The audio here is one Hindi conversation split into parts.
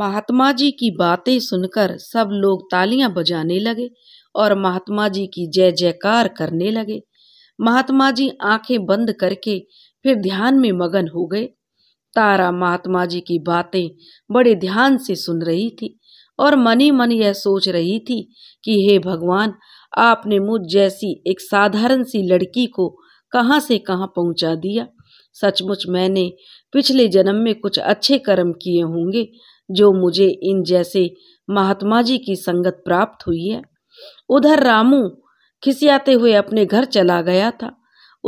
महात्मा जी की बातें सुनकर सब लोग तालियां बजाने लगे और महात्मा जी की जय जयकार करने लगे महात्मा जी आंखें बंद करके फिर ध्यान में मगन हो गए तारा महात्मा जी की बातें बड़े ध्यान से सुन रही थी और मनी मन यह सोच रही थी कि हे भगवान आपने मुझ जैसी एक साधारण सी लड़की को कहाँ से कहाँ पहुँचा दिया सचमुच मैंने पिछले जन्म में कुछ अच्छे कर्म किए होंगे जो मुझे इन जैसे महात्मा जी की संगत प्राप्त हुई है उधर रामू खिसियाते हुए अपने घर चला गया था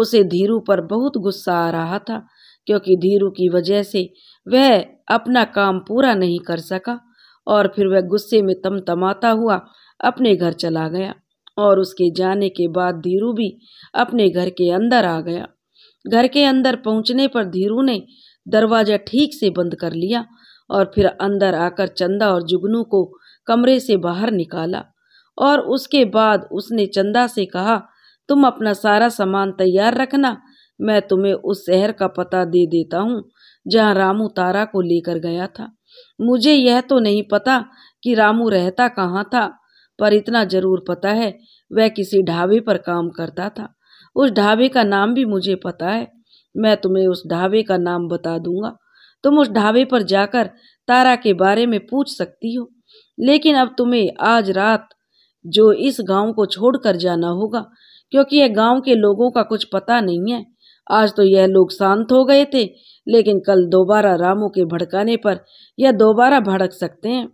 उसे धीरू पर बहुत गुस्सा आ रहा था क्योंकि धीरू की वजह से वह अपना काम पूरा नहीं कर सका और फिर वह गुस्से में तमतमाता हुआ अपने घर चला गया और उसके जाने के बाद धीरू भी अपने घर के अंदर आ गया घर के अंदर पहुंचने पर धीरू ने दरवाज़ा ठीक से बंद कर लिया और फिर अंदर आकर चंदा और जुगनू को कमरे से बाहर निकाला और उसके बाद उसने चंदा से कहा तुम अपना सारा सामान तैयार रखना मैं तुम्हें उस शहर का पता दे देता हूँ जहाँ रामू तारा को लेकर गया था मुझे यह तो नहीं पता कि रामू रहता कहाँ था पर इतना जरूर पता है वह किसी ढाबे पर काम करता था उस ढाबे का नाम भी मुझे पता है मैं तुम्हें उस ढाबे का नाम बता दूंगा तुम उस ढाबे पर जाकर तारा के बारे में पूछ सकती हो लेकिन अब तुम्हें आज रात जो इस गांव को छोड़कर जाना होगा क्योंकि यह गांव के लोगों का कुछ पता नहीं है आज तो यह लोग शांत हो गए थे लेकिन कल दोबारा रामू के भड़काने पर यह दोबारा भड़क सकते हैं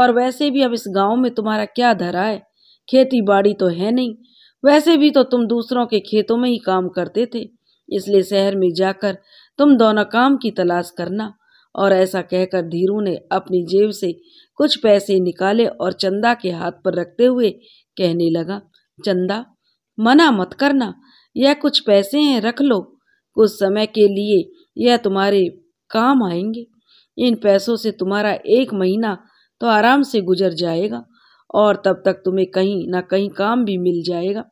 और वैसे भी अब इस गांव में तुम्हारा क्या धरा है खेती बाड़ी तो है नहीं वैसे भी तो तुम दूसरों के खेतों में ही काम करते थे इसलिए शहर में जाकर तुम दोनों काम की तलाश करना और ऐसा कहकर धीरू ने अपनी जेब से कुछ पैसे निकाले और चंदा के हाथ पर रखते हुए कहने लगा चंदा मना मत करना यह कुछ पैसे हैं रख लो कुछ समय के लिए यह तुम्हारे काम आएंगे इन पैसों से तुम्हारा एक महीना तो आराम से गुजर जाएगा और तब तक तुम्हें कहीं ना कहीं काम भी मिल जाएगा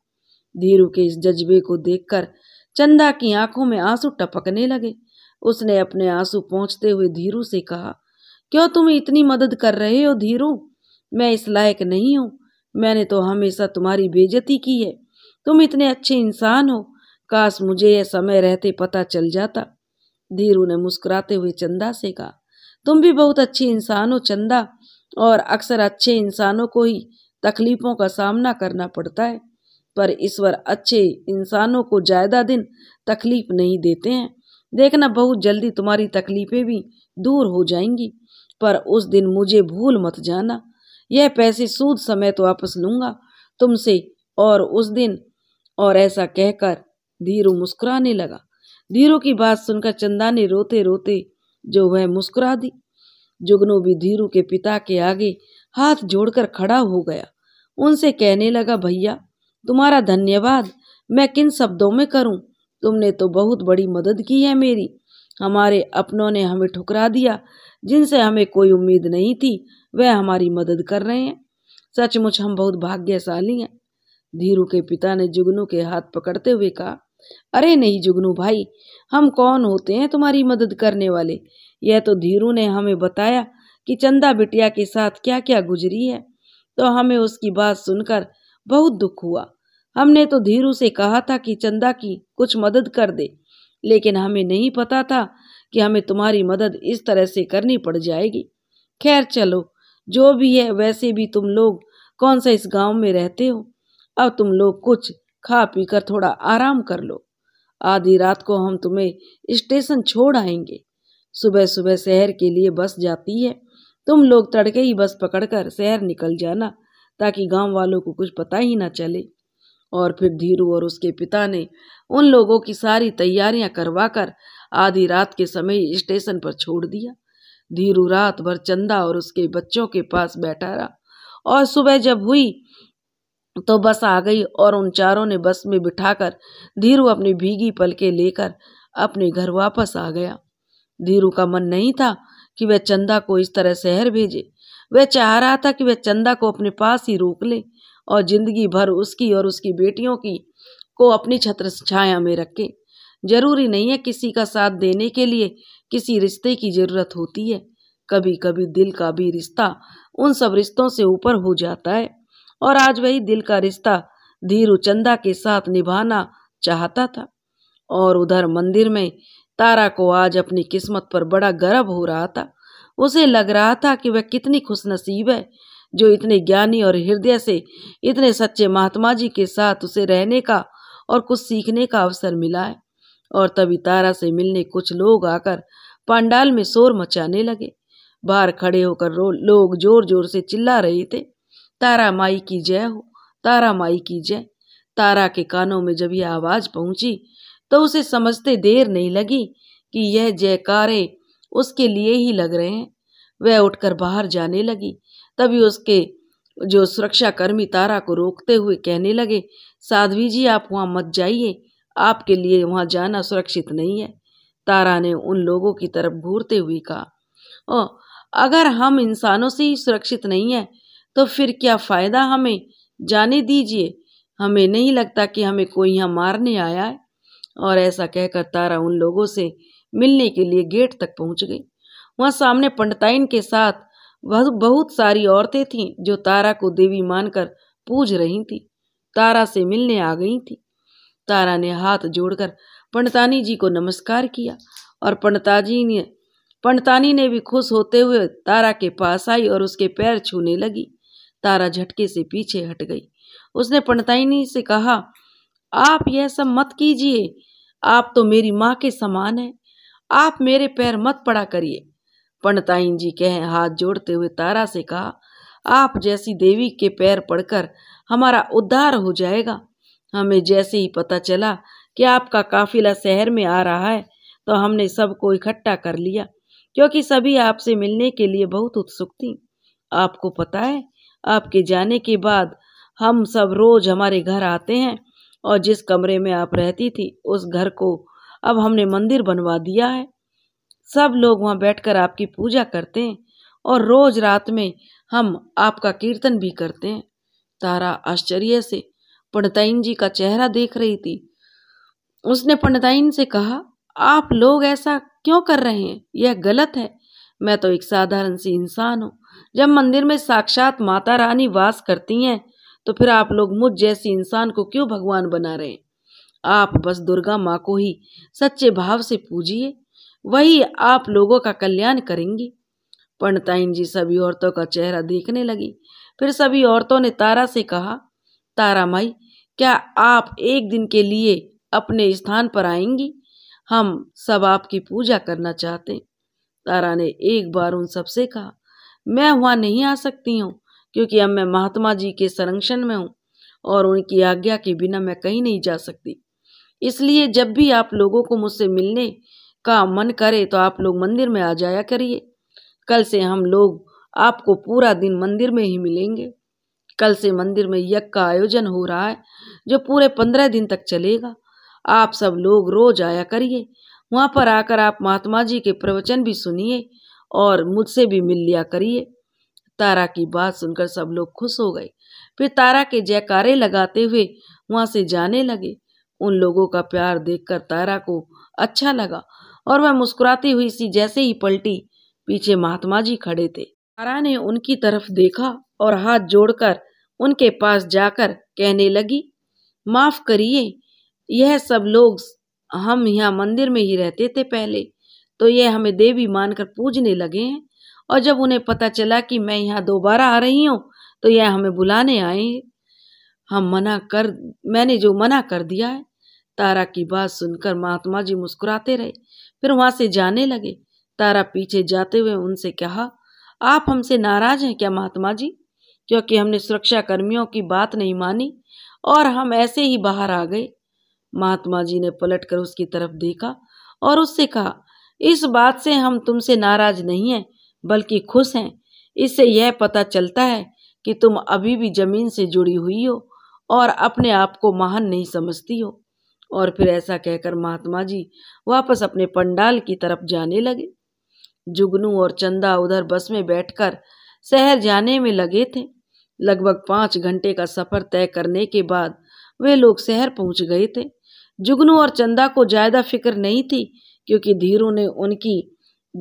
धीरू के इस जज्बे को देखकर चंदा की आंखों में आंसू टपकने लगे उसने अपने आंसू पहुंचते हुए धीरू से कहा क्यों तुम इतनी मदद कर रहे हो धीरू मैं इस लायक नहीं हूँ मैंने तो हमेशा तुम्हारी बेजती की है तुम इतने अच्छे इंसान हो काश मुझे यह समय रहते पता चल जाता धीरू ने मुस्कुराते हुए चंदा से कहा तुम भी बहुत अच्छे इंसान हो चंदा और अक्सर अच्छे इंसानों को ही तकलीफ़ों का सामना करना पड़ता है पर ईश्वर अच्छे इंसानों को ज़्यादा दिन तकलीफ नहीं देते हैं देखना बहुत जल्दी तुम्हारी तकलीफ़ें भी दूर हो जाएंगी पर उस दिन मुझे भूल मत जाना यह पैसे सूद समय तो वापस लूँगा तुमसे और उस दिन और ऐसा कहकर धीरू मुस्कुराने लगा धीरू की बात सुनकर चंदा ने रोते रोते जो वह मुस्कुरा दी जुगनू भी धीरू के पिता के आगे हाथ जोड़कर खड़ा हो गया उनसे कहने लगा भैया तुम्हारा धन्यवाद मैं किन शब्दों में करूं तुमने तो बहुत बड़ी मदद की है मेरी हमारे अपनों ने हमें ठुकरा दिया जिनसे हमें कोई उम्मीद नहीं थी वह हमारी मदद कर रहे हैं सचमुच हम बहुत भाग्यशाली हैं धीरू के पिता ने जुगनू के हाथ पकड़ते हुए कहा अरे नहीं जुगनू भाई हम कौन होते हैं तुम्हारी मदद करने वाले यह तो धीरू ने हमें बताया कि चंदा बिटिया के साथ क्या क्या गुजरी है तो हमें उसकी बात सुनकर बहुत दुख हुआ हमने तो धीरू से कहा था कि चंदा की कुछ मदद कर दे लेकिन हमें नहीं पता था कि हमें तुम्हारी मदद इस तरह से करनी पड़ जाएगी खैर चलो जो भी है वैसे भी तुम लोग कौन सा इस गांव में रहते हो अब तुम लोग कुछ खा पी कर थोड़ा आराम कर लो आधी रात को हम तुम्हें स्टेशन छोड़ आएंगे सुबह सुबह शहर के लिए बस जाती है तुम लोग तड़के ही बस पकड़कर शहर निकल जाना ताकि गांव वालों को कुछ पता ही ना चले और फिर धीरू और उसके पिता ने उन लोगों की सारी तैयारियां करवाकर आधी रात के समय स्टेशन पर छोड़ दिया धीरू रात भर चंदा और उसके बच्चों के पास बैठा रहा और सुबह जब हुई तो बस आ गई और उन चारों ने बस में बिठाकर धीरू अपनी भीगी पलके लेकर अपने घर वापस आ गया धीरू का मन नहीं था कि वह चंदा को इस तरह शहर भेजे वह चाह रहा था कि वह चंदा को अपने पास ही रोक ले और जिंदगी भर उसकी और उसकी बेटियों की को अपनी छत्र छाया में रखें जरूरी नहीं है किसी का साथ देने के लिए किसी रिश्ते की जरूरत होती है कभी कभी दिल का भी रिश्ता उन सब रिश्तों से ऊपर हो जाता है और आज वही दिल का रिश्ता धीरू चंदा के साथ निभाना चाहता था और उधर मंदिर में तारा को आज अपनी किस्मत पर बड़ा गर्व हो रहा था उसे लग रहा था कि वह कितनी खुशनसीब है जो इतने ज्ञानी और हृदय से इतने सच्चे महात्मा जी के साथ उसे रहने का और कुछ सीखने का अवसर मिला है और तभी तारा से मिलने कुछ लोग आकर पंडाल में शोर मचाने लगे बाहर खड़े होकर लोग जोर जोर से चिल्ला रहे थे तारा माई की जय हो तारा माई की जय तारा के कानों में जब यह आवाज पहुंची तो उसे समझते देर नहीं लगी कि यह जयकारे उसके लिए ही लग रहे हैं वह उठकर बाहर जाने लगी तभी उसके जो सुरक्षाकर्मी तारा को रोकते हुए कहने लगे साध्वी जी आप वहाँ मत जाइए आपके लिए वहाँ जाना सुरक्षित नहीं है तारा ने उन लोगों की तरफ घूरते हुए कहा ओ अगर हम इंसानों से ही सुरक्षित नहीं है तो फिर क्या फ़ायदा हमें जाने दीजिए हमें नहीं लगता कि हमें कोई यहाँ मारने आया है और ऐसा कहकर तारा उन लोगों से मिलने के लिए गेट तक पहुँच गई वहाँ सामने पंडताइन के साथ वह बहुत सारी औरतें थीं जो तारा को देवी मानकर पूज रही थी तारा से मिलने आ गई थी तारा ने हाथ जोड़कर पंडतानी जी को नमस्कार किया और पंडताजी ने पंडतानी ने भी खुश होते हुए तारा के पास आई और उसके पैर छूने लगी तारा झटके से पीछे हट गई उसने पंडतानी से कहा आप यह सब मत कीजिए आप तो मेरी माँ के समान हैं आप मेरे पैर मत पड़ा करिए पंडताइन जी कह हाथ जोड़ते हुए तारा से कहा आप जैसी देवी के पैर पड़कर हमारा उद्धार हो जाएगा हमें जैसे ही पता चला कि आपका काफिला शहर में आ रहा है तो हमने सबको इकट्ठा कर लिया क्योंकि सभी आपसे मिलने के लिए बहुत उत्सुक थी आपको पता है आपके जाने के बाद हम सब रोज हमारे घर आते हैं और जिस कमरे में आप रहती थी उस घर को अब हमने मंदिर बनवा दिया है सब लोग वहाँ बैठकर आपकी पूजा करते हैं और रोज रात में हम आपका कीर्तन भी करते हैं तारा आश्चर्य से पंडताइन जी का चेहरा देख रही थी उसने पंडताइन से कहा आप लोग ऐसा क्यों कर रहे हैं यह गलत है मैं तो एक साधारण सी इंसान हूँ जब मंदिर में साक्षात माता रानी वास करती हैं तो फिर आप लोग मुझ जैसे इंसान को क्यों भगवान बना रहे हैं आप बस दुर्गा माँ को ही सच्चे भाव से पूजिए वही आप लोगों का कल्याण करेंगी पंडताइन जी सभी औरतों का चेहरा देखने लगी फिर सभी औरतों ने तारा से कहा तारा माई क्या आप एक दिन के लिए अपने स्थान पर आएंगी हम सब आपकी पूजा करना चाहते तारा ने एक बार उन सबसे कहा मैं वहाँ नहीं आ सकती हूँ क्योंकि अब मैं महात्मा जी के संरक्षण में हूँ और उनकी आज्ञा के बिना मैं कहीं नहीं जा सकती इसलिए जब भी आप लोगों को मुझसे मिलने का मन करे तो आप लोग मंदिर में आ जाया करिए कल से हम लोग आपको पूरा दिन मंदिर में ही मिलेंगे कल से मंदिर में यज्ञ का आयोजन हो रहा है जो पूरे पंद्रह दिन तक चलेगा आप सब लोग रोज आया करिए वहाँ पर आकर आप महात्मा जी के प्रवचन भी सुनिए और मुझसे भी मिल लिया करिए तारा की बात सुनकर सब लोग खुश हो गए फिर तारा के जयकारे लगाते हुए वहाँ से जाने लगे उन लोगों का प्यार देखकर तारा को अच्छा लगा और वह मुस्कुराती हुई सी जैसे ही पलटी पीछे महात्मा जी खड़े थे तारा ने उनकी तरफ देखा और हाथ जोड़कर उनके पास जाकर कहने लगी माफ करिए यह सब लोग हम यहाँ मंदिर में ही रहते थे पहले तो यह हमें देवी मानकर पूजने लगे हैं और जब उन्हें पता चला कि मैं यहाँ दोबारा आ रही हूँ तो यह हमें बुलाने आए हम मना कर मैंने जो मना कर दिया है तारा की बात सुनकर महात्मा जी मुस्कुराते रहे फिर वहां से जाने लगे तारा पीछे जाते हुए उनसे कहा आप हमसे नाराज हैं क्या महात्मा जी क्योंकि हमने सुरक्षा कर्मियों की बात नहीं मानी और हम ऐसे ही बाहर आ गए महात्मा जी ने पलट कर उसकी तरफ देखा और उससे कहा इस बात से हम तुमसे नाराज नहीं हैं बल्कि खुश हैं इससे यह पता चलता है कि तुम अभी भी जमीन से जुड़ी हुई हो और अपने आप को महान नहीं समझती हो और फिर ऐसा कहकर महात्मा जी वापस अपने पंडाल की तरफ जाने लगे जुगनू और चंदा उधर बस में बैठकर शहर जाने में लगे थे लगभग पाँच घंटे का सफ़र तय करने के बाद वे लोग शहर पहुंच गए थे जुगनू और चंदा को ज़्यादा फिक्र नहीं थी क्योंकि धीरू ने उनकी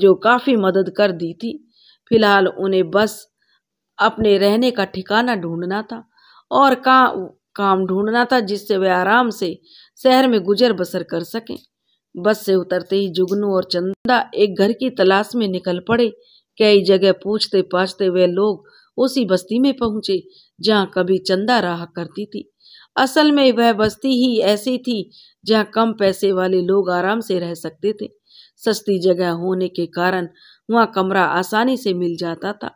जो काफ़ी मदद कर दी थी फिलहाल उन्हें बस अपने रहने का ठिकाना ढूंढना था और का काम ढूंढना था जिससे वे आराम से शहर में गुजर बसर कर सकें बस से उतरते ही जुगनू और चंदा एक घर की तलाश में निकल पड़े कई जगह पूछते पाछते वे लोग उसी बस्ती में पहुंचे जहां कभी चंदा रहा करती थी असल में वह बस्ती ही ऐसी थी जहां कम पैसे वाले लोग आराम से रह सकते थे सस्ती जगह होने के कारण वहां कमरा आसानी से मिल जाता था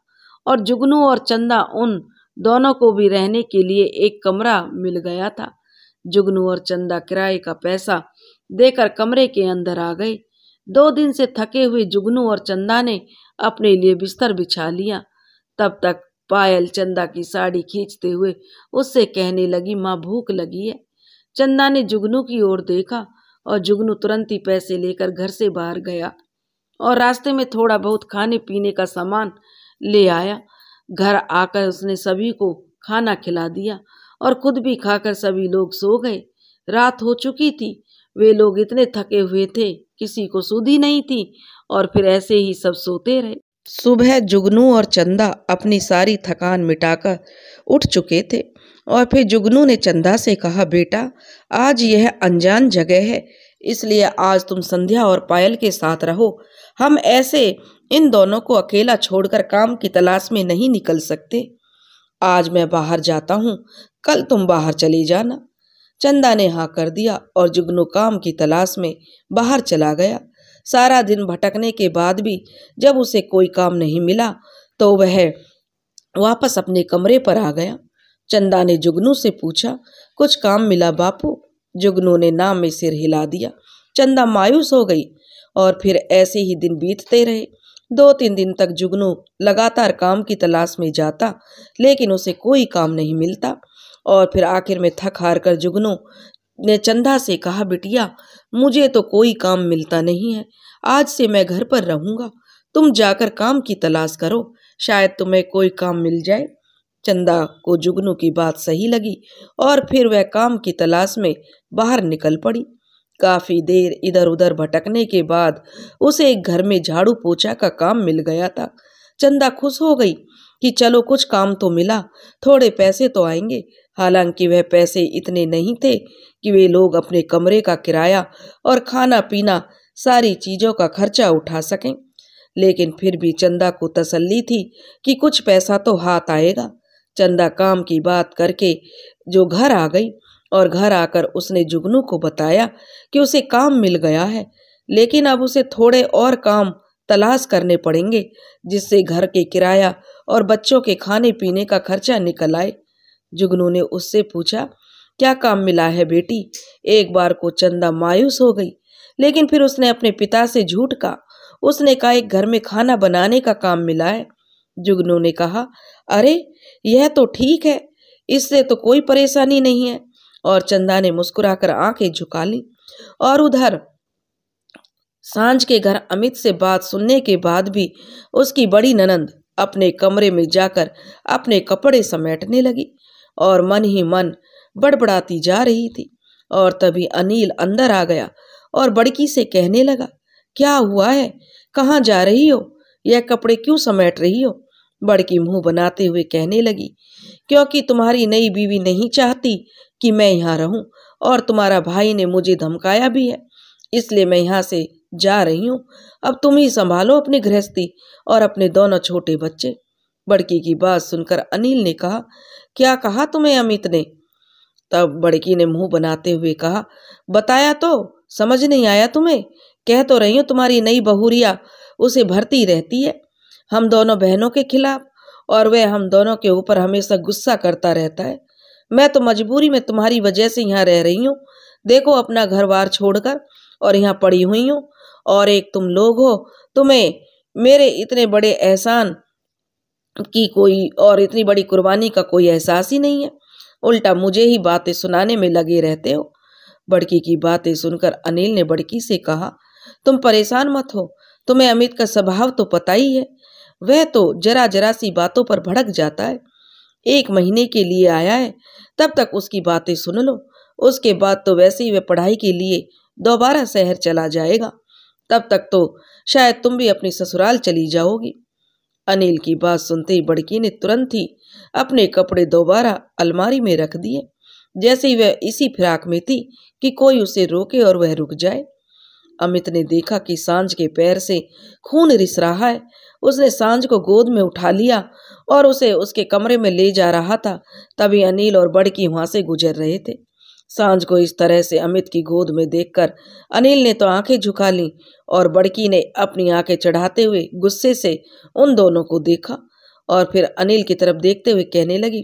और जुगनू और चंदा उन दोनों को भी रहने के लिए एक कमरा मिल गया था जुगनू और चंदा किराए का पैसा देकर कमरे के अंदर आ गए दो दिन से थके हुए जुगनू और चंदा ने अपने लिए बिस्तर बिछा लिया तब तक पायल चंदा की साड़ी खींचते हुए उससे कहने लगी माँ भूख लगी है चंदा ने जुगनू की ओर देखा और जुगनू तुरंत ही पैसे लेकर घर से बाहर गया और रास्ते में थोड़ा बहुत खाने पीने का सामान ले आया घर आकर उसने सभी को खाना खिला दिया और खुद भी खाकर सभी लोग सो गए रात हो चुकी थी वे लोग इतने थके हुए थे किसी को सुधी नहीं थी और फिर ऐसे ही सब सोते रहे सुबह जुगनू और चंदा अपनी सारी थकान मिटाकर उठ चुके थे और फिर जुगनू ने चंदा से कहा बेटा आज यह अनजान जगह है इसलिए आज तुम संध्या और पायल के साथ रहो हम ऐसे इन दोनों को अकेला छोड़कर काम की तलाश में नहीं निकल सकते आज मैं बाहर जाता हूँ कल तुम बाहर चले जाना चंदा ने हाँ कर दिया और जुगनू काम की तलाश में बाहर चला गया सारा दिन भटकने के बाद भी जब उसे कोई काम नहीं मिला तो वह वापस अपने कमरे पर आ गया चंदा ने जुगनू से पूछा कुछ काम मिला बापू जुगनू ने नाम में सिर हिला दिया चंदा मायूस हो गई और फिर ऐसे ही दिन बीतते रहे दो तीन दिन तक जुगनू लगातार काम की तलाश में जाता लेकिन उसे कोई काम नहीं मिलता और फिर आखिर में थक हार कर जुगनू ने चंदा से कहा बिटिया मुझे तो कोई काम मिलता नहीं है आज से मैं घर पर रहूंगा तुम जाकर काम की तलाश करो शायद तुम्हें कोई काम मिल जाए चंदा को जुगनू की बात सही लगी और फिर वह काम की तलाश में बाहर निकल पड़ी काफ़ी देर इधर उधर भटकने के बाद उसे एक घर में झाड़ू पोछा का काम मिल गया था चंदा खुश हो गई कि चलो कुछ काम तो मिला थोड़े पैसे तो आएंगे हालांकि वह पैसे इतने नहीं थे कि वे लोग अपने कमरे का किराया और खाना पीना सारी चीज़ों का खर्चा उठा सकें लेकिन फिर भी चंदा को तसल्ली थी कि कुछ पैसा तो हाथ आएगा चंदा काम की बात करके जो घर आ गई और घर आकर उसने जुगनू को बताया कि उसे काम मिल गया है लेकिन अब उसे थोड़े और काम तलाश करने पड़ेंगे जिससे घर के किराया और बच्चों के खाने पीने का खर्चा निकल आए जुगनू ने उससे पूछा क्या काम मिला है बेटी एक बार को चंदा मायूस हो गई लेकिन फिर उसने अपने पिता से झूठ कहा उसने कहा एक घर में खाना बनाने का काम मिला है जुगनू ने कहा अरे यह तो ठीक है इससे तो कोई परेशानी नहीं है और चंदा ने मुस्कुराकर आंखें झुका ली और उधर सांझ के घर अमित से बात सुनने के बाद भी उसकी बड़ी ननंद अपने कमरे में जाकर अपने कपड़े समेटने लगी और मन ही मन बड़बड़ाती जा रही थी और तभी अनिल अंदर आ गया और बड़की से कहने लगा क्या हुआ है कहाँ जा रही हो यह कपड़े क्यों समेट रही हो बड़की मुंह बनाते हुए कहने लगी क्योंकि तुम्हारी नई बीवी नहीं चाहती कि मैं यहाँ रहूं और तुम्हारा भाई ने मुझे धमकाया भी है इसलिए मैं यहाँ से जा रही हूँ अब तुम ही संभालो अपनी गृहस्थी और अपने दोनों छोटे बच्चे बड़की की बात सुनकर अनिल ने कहा क्या कहा तुम्हें अमित ने तब बड़की ने मुंह बनाते हुए कहा बताया तो समझ नहीं आया तुम्हें कह तो रही हूँ तुम्हारी नई बहूरिया उसे भरती रहती है हम दोनों बहनों के खिलाफ और वह हम दोनों के ऊपर हमेशा गुस्सा करता रहता है मैं तो मजबूरी में तुम्हारी वजह से यहाँ रह रही हूँ देखो अपना घर बार छोड़कर और यहाँ पड़ी हुई हूँ और एक तुम लोग हो तुम्हें मेरे इतने बड़े एहसान की कोई और इतनी बड़ी कुर्बानी का कोई एहसास ही नहीं है उल्टा मुझे ही बातें सुनाने में लगे रहते हो बड़की की बातें सुनकर अनिल ने बड़की से कहा तुम परेशान मत हो तुम्हें अमित का स्वभाव तो पता ही है वह तो जरा जरा सी बातों पर भड़क जाता है एक महीने के लिए आया है तब तक उसकी बातें सुन लो उसके बाद तो वैसे ही वह पढ़ाई के लिए दोबारा शहर चला जाएगा तब तक तो शायद तुम भी अपने ससुराल चली जाओगी अनिल की बात सुनते ही बड़की ने तुरंत ही अपने कपड़े दोबारा अलमारी में रख दिए जैसे ही वह इसी फिराक में थी कि कोई उसे रोके और वह रुक जाए अमित ने देखा कि सांझ के पैर से खून रिस रहा है उसने सांझ को गोद में उठा लिया और उसे उसके कमरे में ले जा रहा था तभी अनिल और बड़की वहाँ से गुजर रहे थे सांझ को इस तरह से अमित की गोद में देखकर अनिल ने तो आंखें झुका ली और बड़की ने अपनी आंखें चढ़ाते हुए गुस्से से उन दोनों को देखा और फिर अनिल की तरफ देखते हुए कहने लगी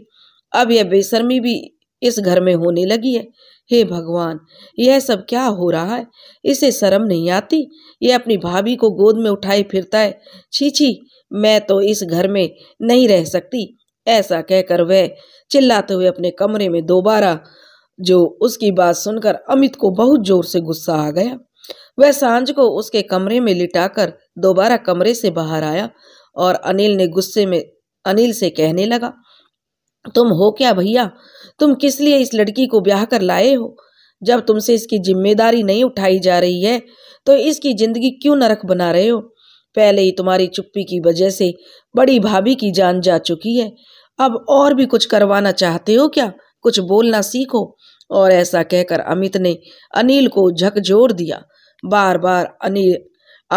अब यह बेशर्मी भी इस घर में होने लगी है हे भगवान यह सब क्या हो रहा है इसे शर्म नहीं आती यह अपनी भाभी को गोद में उठाए फिरता है छीछी मैं तो इस घर में नहीं रह सकती ऐसा कहकर वह चिल्लाते हुए अपने कमरे में दोबारा जो उसकी बात सुनकर अमित को बहुत जोर से गुस्सा आ गया वह सांझ को उसके कमरे में लिटाकर दोबारा कमरे से बाहर आया और अनिल ने गुस्से में अनिल से कहने लगा तुम हो क्या भैया तुम किस लिए इस लड़की को ब्याह कर लाए हो जब तुमसे इसकी जिम्मेदारी नहीं उठाई जा रही है तो इसकी जिंदगी क्यों नरक बना रहे हो पहले ही तुम्हारी चुप्पी की वजह से बड़ी भाभी की जान जा चुकी है अब और भी कुछ करवाना चाहते हो क्या कुछ बोलना सीखो और ऐसा कहकर अमित ने अनिल को झकझोर दिया बार बार अनिल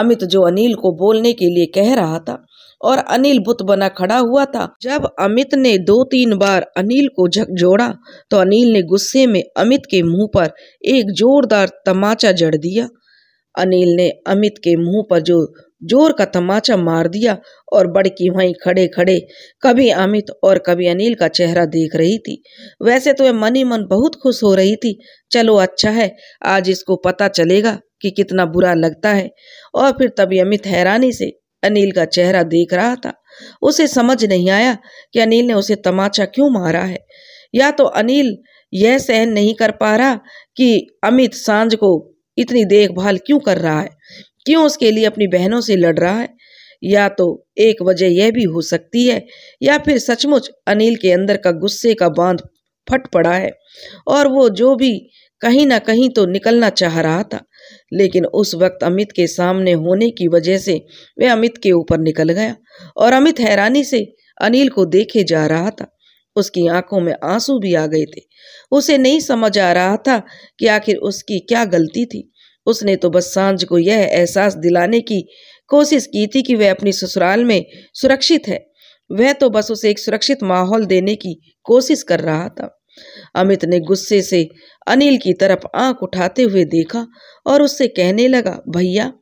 अमित जो अनिल को बोलने के लिए कह रहा था और अनिल बुत बना खड़ा हुआ था जब अमित ने दो तीन बार अनिल को झकझोड़ा तो अनिल ने गुस्से में अमित के मुंह पर एक जोरदार तमाचा जड़ दिया अनिल ने अमित के मुंह पर जो जोर का तमाचा मार दिया और बड़की वहीं खड़े खड़े कभी अमित और कभी अनिल का चेहरा देख रही थी वैसे तो वह मन ही मन बहुत खुश हो रही थी चलो अच्छा है आज इसको पता चलेगा कि कितना बुरा लगता है और फिर तभी अमित हैरानी से अनिल का चेहरा देख रहा था उसे समझ नहीं आया कि अनिल ने उसे तमाचा क्यों मारा है या तो अनिल यह सहन नहीं कर पा रहा कि अमित सांझ को इतनी देखभाल क्यों कर रहा है क्यों उसके लिए अपनी बहनों से लड़ रहा है या तो एक वजह यह भी हो सकती है या फिर सचमुच अनिल के अंदर का गुस्से का बांध फट पड़ा है और वो जो भी कहीं ना कहीं तो निकलना चाह रहा था लेकिन उस वक्त अमित के सामने होने की वजह से वह अमित के ऊपर निकल गया और अमित हैरानी से अनिल को देखे जा रहा था उसकी आंखों में आंसू भी आ गए थे उसे नहीं समझ आ रहा था कि आखिर उसकी क्या गलती थी उसने तो बस सांझ को यह एहसास दिलाने की कोशिश की थी कि वह अपनी ससुराल में सुरक्षित है वह तो बस उसे एक सुरक्षित माहौल देने की कोशिश कर रहा था अमित ने गुस्से से अनिल की तरफ आंख उठाते हुए देखा और उससे कहने लगा भैया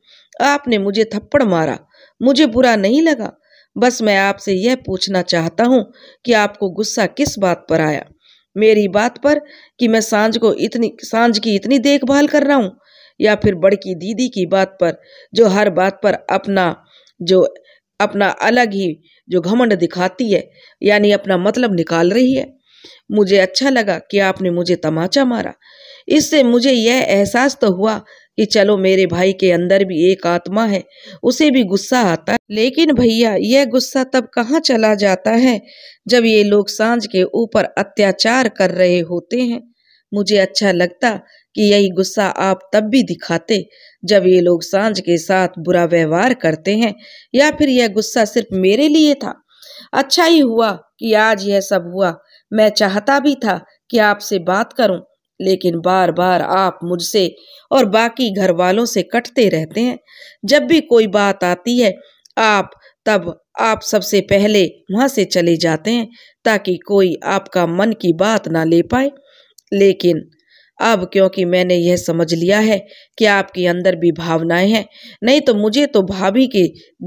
आपने मुझे थप्पड़ मारा मुझे बुरा नहीं लगा बस मैं आपसे यह पूछना चाहता हूँ कि आपको गुस्सा किस बात पर आया मेरी बात पर कि मैं सांझ को इतनी सांझ की इतनी देखभाल कर रहा हूँ या फिर बड़की दीदी की बात पर जो हर बात पर अपना जो अपना अलग ही जो घमंड दिखाती है यानी अपना मतलब निकाल रही है मुझे अच्छा लगा कि आपने मुझे तमाचा मारा इससे मुझे यह एहसास तो हुआ कि चलो मेरे भाई के अंदर भी एक आत्मा है उसे भी गुस्सा आता है लेकिन भैया यह गुस्सा तब कहाँ चला जाता है जब ये लोग सांझ के ऊपर अत्याचार कर रहे होते हैं मुझे अच्छा लगता कि यही गुस्सा आप तब भी दिखाते जब ये लोग सांझ के साथ बुरा व्यवहार करते हैं या फिर यह गुस्सा सिर्फ मेरे लिए था अच्छा ही हुआ कि आज यह सब हुआ मैं चाहता भी था कि आपसे बात करूं लेकिन बार बार आप मुझसे और बाकी घर वालों से कटते रहते हैं जब भी कोई बात आती है आप तब आप सबसे पहले वहां से चले जाते हैं ताकि कोई आपका मन की बात ना ले पाए लेकिन अब क्योंकि मैंने यह समझ लिया है कि आपके अंदर भी भावनाएं हैं नहीं तो मुझे तो भाभी के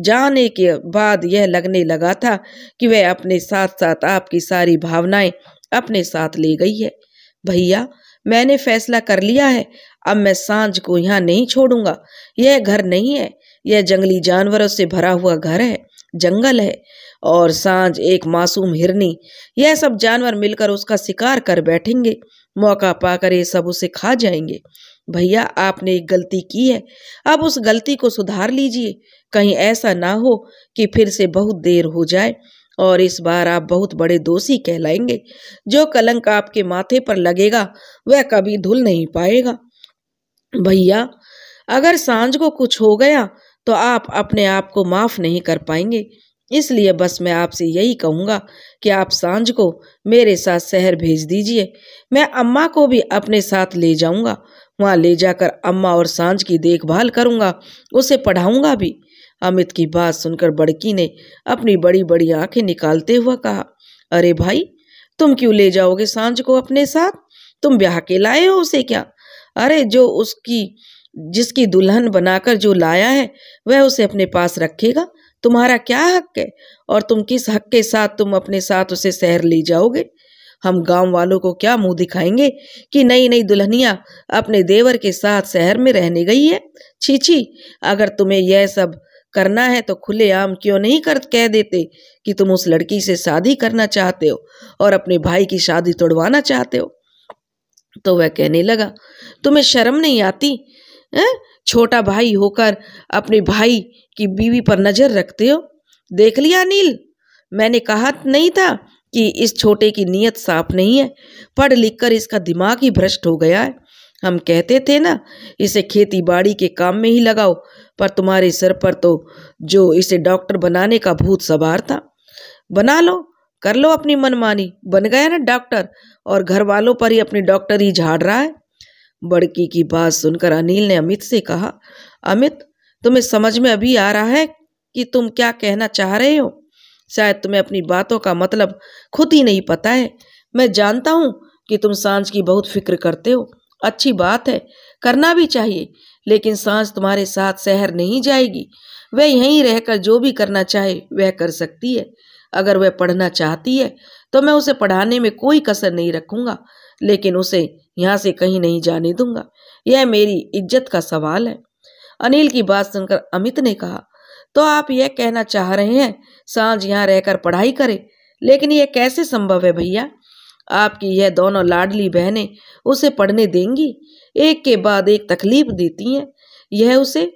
जाने के बाद यह लगने लगा था कि वह अपने साथ साथ आपकी सारी भावनाएं अपने साथ ले गई है भैया मैंने फैसला कर लिया है अब मैं सांझ को यहाँ नहीं छोड़ूंगा यह घर नहीं है यह जंगली जानवरों से भरा हुआ घर है जंगल है और सांझ एक मासूम हिरनी यह सब जानवर मिलकर उसका शिकार कर बैठेंगे मौका पाकर ये सब उसे खा जाएंगे भैया आपने एक गलती की है अब उस गलती को सुधार लीजिए कहीं ऐसा ना हो कि फिर से बहुत देर हो जाए और इस बार आप बहुत बड़े दोषी कहलाएंगे जो कलंक आपके माथे पर लगेगा वह कभी धुल नहीं पाएगा भैया अगर सांझ को कुछ हो गया तो आप अपने आप को माफ नहीं कर पाएंगे इसलिए बस मैं आपसे यही कहूँगा कि आप सांझ को मेरे साथ शहर भेज दीजिए मैं अम्मा को भी अपने साथ ले जाऊंगा वहाँ ले जाकर अम्मा और सांझ की देखभाल करूंगा उसे पढ़ाऊंगा भी अमित की बात सुनकर बड़की ने अपनी बड़ी बड़ी आंखें निकालते हुए कहा अरे भाई तुम क्यों ले जाओगे सांझ को अपने साथ तुम ब्याह के लाए हो उसे क्या अरे जो उसकी जिसकी दुल्हन बनाकर जो लाया है वह उसे अपने पास रखेगा तुम्हारा क्या हक है और तुम किस हक के साथ तुम अपने साथ उसे शहर ले जाओगे हम गांव वालों को क्या मुंह दिखाएंगे कि नई नई दुल्हनिया अपने देवर के साथ शहर में रहने गई है छी छी अगर तुम्हें यह सब करना है तो खुलेआम क्यों नहीं कर कह देते कि तुम उस लड़की से शादी करना चाहते हो और अपने भाई की शादी तोड़वाना चाहते हो तो वह कहने लगा तुम्हें शर्म नहीं आती है? छोटा भाई होकर अपने भाई की बीवी पर नज़र रखते हो देख लिया अनिल मैंने कहा नहीं था कि इस छोटे की नीयत साफ नहीं है पढ़ लिख कर इसका दिमाग ही भ्रष्ट हो गया है हम कहते थे ना इसे खेती बाड़ी के काम में ही लगाओ पर तुम्हारे सर पर तो जो इसे डॉक्टर बनाने का भूत सवार था बना लो कर लो अपनी मनमानी बन गया ना डॉक्टर और घर वालों पर ही अपनी डॉक्टर ही झाड़ रहा है बड़की की बात सुनकर अनिल ने अमित से कहा अमित तुम्हें समझ में अभी आ रहा है कि तुम क्या कहना चाह रहे हो शायद तुम्हें अपनी बातों का मतलब खुद ही नहीं पता है मैं जानता हूँ कि तुम सांझ की बहुत फिक्र करते हो अच्छी बात है करना भी चाहिए लेकिन सांझ तुम्हारे साथ शहर नहीं जाएगी वह यहीं रहकर जो भी करना चाहे वह कर सकती है अगर वह पढ़ना चाहती है तो मैं उसे पढ़ाने में कोई कसर नहीं रखूंगा लेकिन उसे यहाँ से कहीं नहीं जाने दूंगा यह मेरी इज्जत का सवाल है अनिल की बात सुनकर अमित ने कहा तो आप यह कहना चाह रहे हैं सांझ यहाँ रहकर पढ़ाई करे लेकिन यह कैसे संभव है भैया आपकी यह दोनों लाडली बहनें उसे पढ़ने देंगी एक के बाद एक तकलीफ देती हैं यह उसे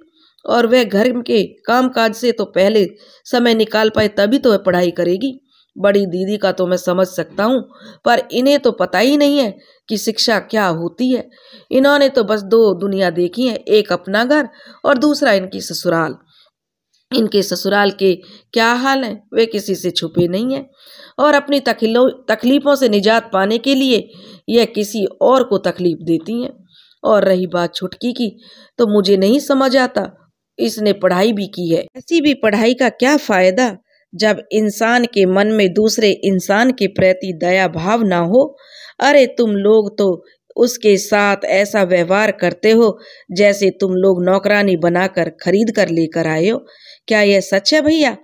और वह घर के कामकाज से तो पहले समय निकाल पाए तभी तो वह पढ़ाई करेगी बड़ी दीदी का तो मैं समझ सकता हूँ पर इन्हें तो पता ही नहीं है कि शिक्षा क्या होती है इन्होंने तो बस दो दुनिया देखी है एक अपना घर और दूसरा इनकी ससुराल इनके ससुराल के क्या हाल हैं वे किसी से छुपे नहीं हैं और अपनी तकलीफों तकलीफ़ों से निजात पाने के लिए यह किसी और को तकलीफ़ देती हैं और रही बात छुटकी की तो मुझे नहीं समझ आता इसने पढ़ाई भी की है ऐसी भी पढ़ाई का क्या फ़ायदा जब इंसान के मन में दूसरे इंसान के प्रति दया भाव ना हो अरे तुम लोग तो उसके साथ ऐसा व्यवहार करते हो जैसे तुम लोग नौकरानी बनाकर खरीद कर लेकर आए हो क्या यह सच है भैया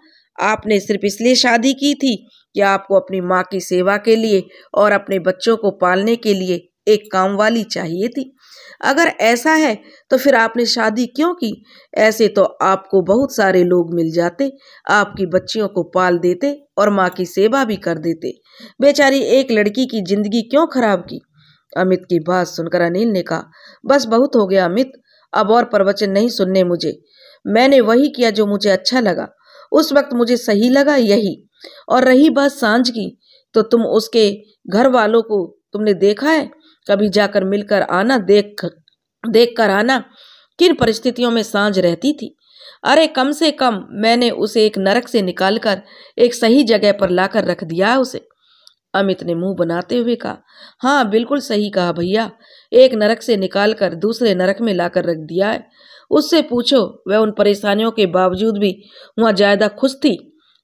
आपने सिर्फ इसलिए शादी की थी कि आपको अपनी माँ की सेवा के लिए और अपने बच्चों को पालने के लिए एक कामवाली चाहिए थी अगर ऐसा है तो फिर आपने शादी क्यों की ऐसे तो आपको बहुत सारे लोग मिल जाते आपकी बच्चियों को पाल देते और माँ की सेवा भी कर देते बेचारी एक लड़की की जिंदगी क्यों खराब की अमित की बात सुनकर अनिल ने कहा बस बहुत हो गया अमित अब और प्रवचन नहीं सुनने मुझे मैंने वही किया जो मुझे अच्छा लगा उस वक्त मुझे सही लगा यही और रही बात सांझ की तो तुम उसके घर वालों को तुमने देखा है कभी जाकर मिलकर आना देख देख कर आना किन परिस्थितियों में सांझ रहती थी अरे कम से कम मैंने उसे एक नरक से निकालकर एक सही जगह पर लाकर रख दिया उसे अमित ने मुंह बनाते हुए कहा हाँ बिल्कुल सही कहा भैया एक नरक से निकालकर दूसरे नरक में लाकर रख दिया है उससे पूछो वह उन परेशानियों के बावजूद भी वहाँ ज़्यादा खुश थी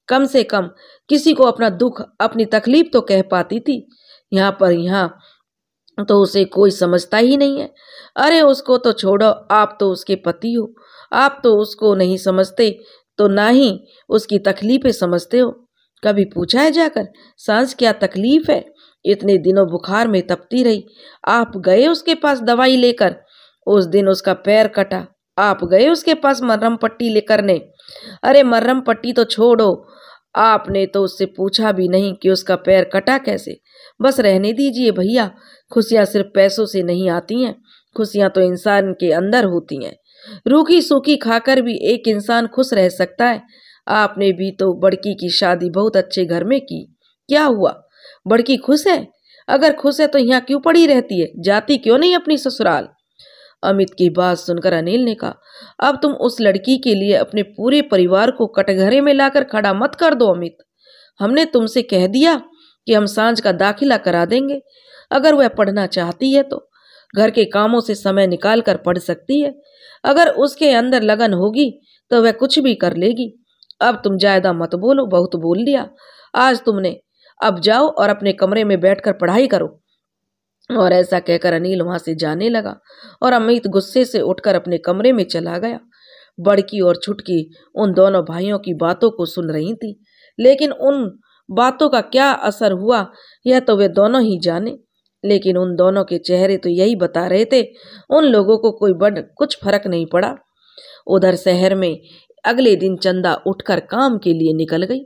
कम से कम किसी को अपना दुख अपनी तकलीफ तो कह पाती थी यहाँ पर यहाँ तो उसे कोई समझता ही नहीं है अरे उसको तो छोड़ो आप तो उसके पति हो आप तो उसको नहीं समझते तो ना ही उसकी तकलीफें समझते हो कभी पूछा है जाकर सांस क्या तकलीफ है इतने दिनों बुखार में तपती रही आप गए उसके पास दवाई लेकर उस दिन उसका पैर कटा आप गए उसके पास मर्रम पट्टी लेकर ने अरे मर्रम पट्टी तो छोड़ो आपने तो उससे पूछा भी नहीं कि उसका पैर कटा कैसे बस रहने दीजिए भैया खुशियाँ सिर्फ पैसों से नहीं आती हैं खुशियाँ तो इंसान के अंदर होती हैं रूखी सूखी खाकर भी एक इंसान खुश रह सकता है आपने भी तो बड़की की शादी बहुत अच्छे घर में की क्या हुआ बड़की खुश है अगर खुश है तो यहाँ क्यों पड़ी रहती है जाती क्यों नहीं अपनी ससुराल अमित की बात सुनकर अनिल ने कहा अब तुम उस लड़की के लिए अपने पूरे परिवार को कटघरे में लाकर खड़ा मत कर दो अमित हमने तुमसे कह दिया कि हम सांझ का दाखिला करा देंगे अगर वह पढ़ना चाहती है तो घर के कामों से समय निकाल कर पढ़ सकती है अगर उसके अंदर लगन होगी तो वह कुछ भी कर लेगी अब तुम ज्यादा मत बोलो बहुत बोल लिया आज तुमने अब जाओ और अपने कमरे में बैठकर पढ़ाई करो और ऐसा कहकर अनिल वहां से जाने लगा और अमित गुस्से से उठकर अपने कमरे में चला गया बड़की और छुटकी उन दोनों भाइयों की बातों को सुन रही थी लेकिन उन बातों का क्या असर हुआ यह तो वे दोनों ही जाने लेकिन उन दोनों के चेहरे तो यही बता रहे थे उन लोगों को कोई बड़ कुछ फर्क नहीं पड़ा उधर शहर में अगले दिन चंदा उठकर काम के लिए निकल गई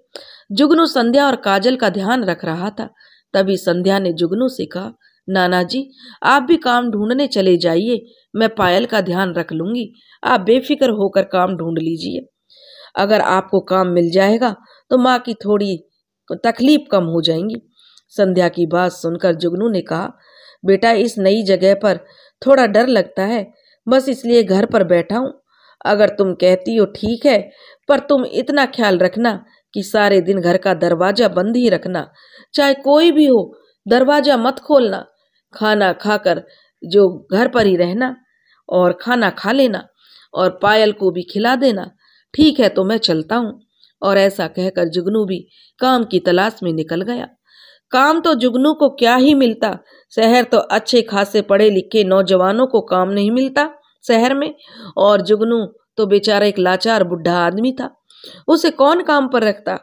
जुगनू संध्या और काजल का ध्यान रख रहा था तभी संध्या ने जुगनू से कहा नाना जी आप भी काम ढूंढने चले जाइए मैं पायल का ध्यान रख लूंगी आप बेफिक्र होकर काम ढूंढ लीजिए अगर आपको काम मिल जाएगा तो माँ की थोड़ी तो तकलीफ कम हो जाएंगी संध्या की बात सुनकर जुगनू ने कहा बेटा इस नई जगह पर थोड़ा डर लगता है बस इसलिए घर पर बैठा हूँ अगर तुम कहती हो ठीक है पर तुम इतना ख्याल रखना कि सारे दिन घर का दरवाज़ा बंद ही रखना चाहे कोई भी हो दरवाज़ा मत खोलना खाना खाकर जो घर पर ही रहना और खाना खा लेना और पायल को भी खिला देना ठीक है तो मैं चलता हूँ और ऐसा कहकर जुगनू भी काम की तलाश में निकल गया काम तो जुगनू को क्या ही मिलता शहर तो अच्छे खासे पढ़े लिखे नौजवानों को काम नहीं मिलता शहर में और जुगनू तो बेचारा एक लाचार बुढ़ा आदमी था उसे कौन काम पर रखता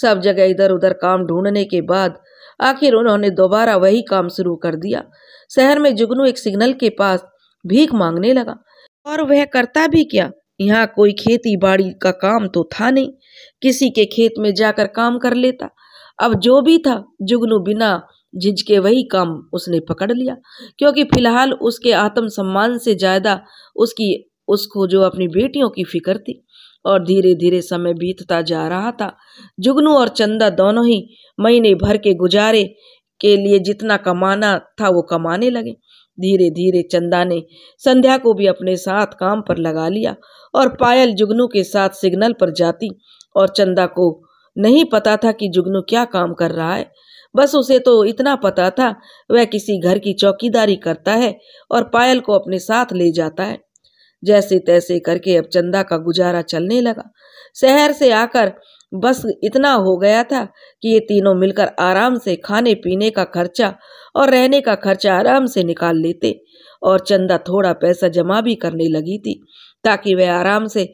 सब जगह इधर उधर काम ढूंढने के बाद आखिर उन्होंने दोबारा वही काम शुरू कर दिया शहर में जुगनू एक सिग्नल के पास भीख मांगने लगा और वह करता भी क्या यहाँ कोई खेती बाड़ी का काम तो था नहीं किसी के खेत में जाकर काम कर लेता अब जो भी था जुगनू बिना झिझके वही काम उसने पकड़ लिया क्योंकि फिलहाल उसके आत्म सम्मान से ज़्यादा उसकी उसको जो अपनी बेटियों की फिक्र थी और धीरे धीरे समय बीतता जा रहा था जुगनू और चंदा दोनों ही महीने भर के गुजारे के लिए जितना कमाना था वो कमाने लगे धीरे धीरे चंदा ने संध्या को भी अपने साथ काम पर लगा लिया और पायल जुगनू के साथ सिग्नल पर जाती और चंदा को नहीं पता था कि जुगनू क्या काम कर रहा है बस उसे तो इतना पता था वह किसी घर की चौकीदारी करता है और पायल को अपने साथ ले जाता है जैसे तैसे करके अब चंदा का गुजारा चलने लगा शहर से आकर बस इतना हो गया था कि ये तीनों मिलकर आराम से खाने पीने का खर्चा और रहने का खर्चा आराम से निकाल लेते और चंदा थोड़ा पैसा जमा भी करने लगी थी ताकि वह आराम से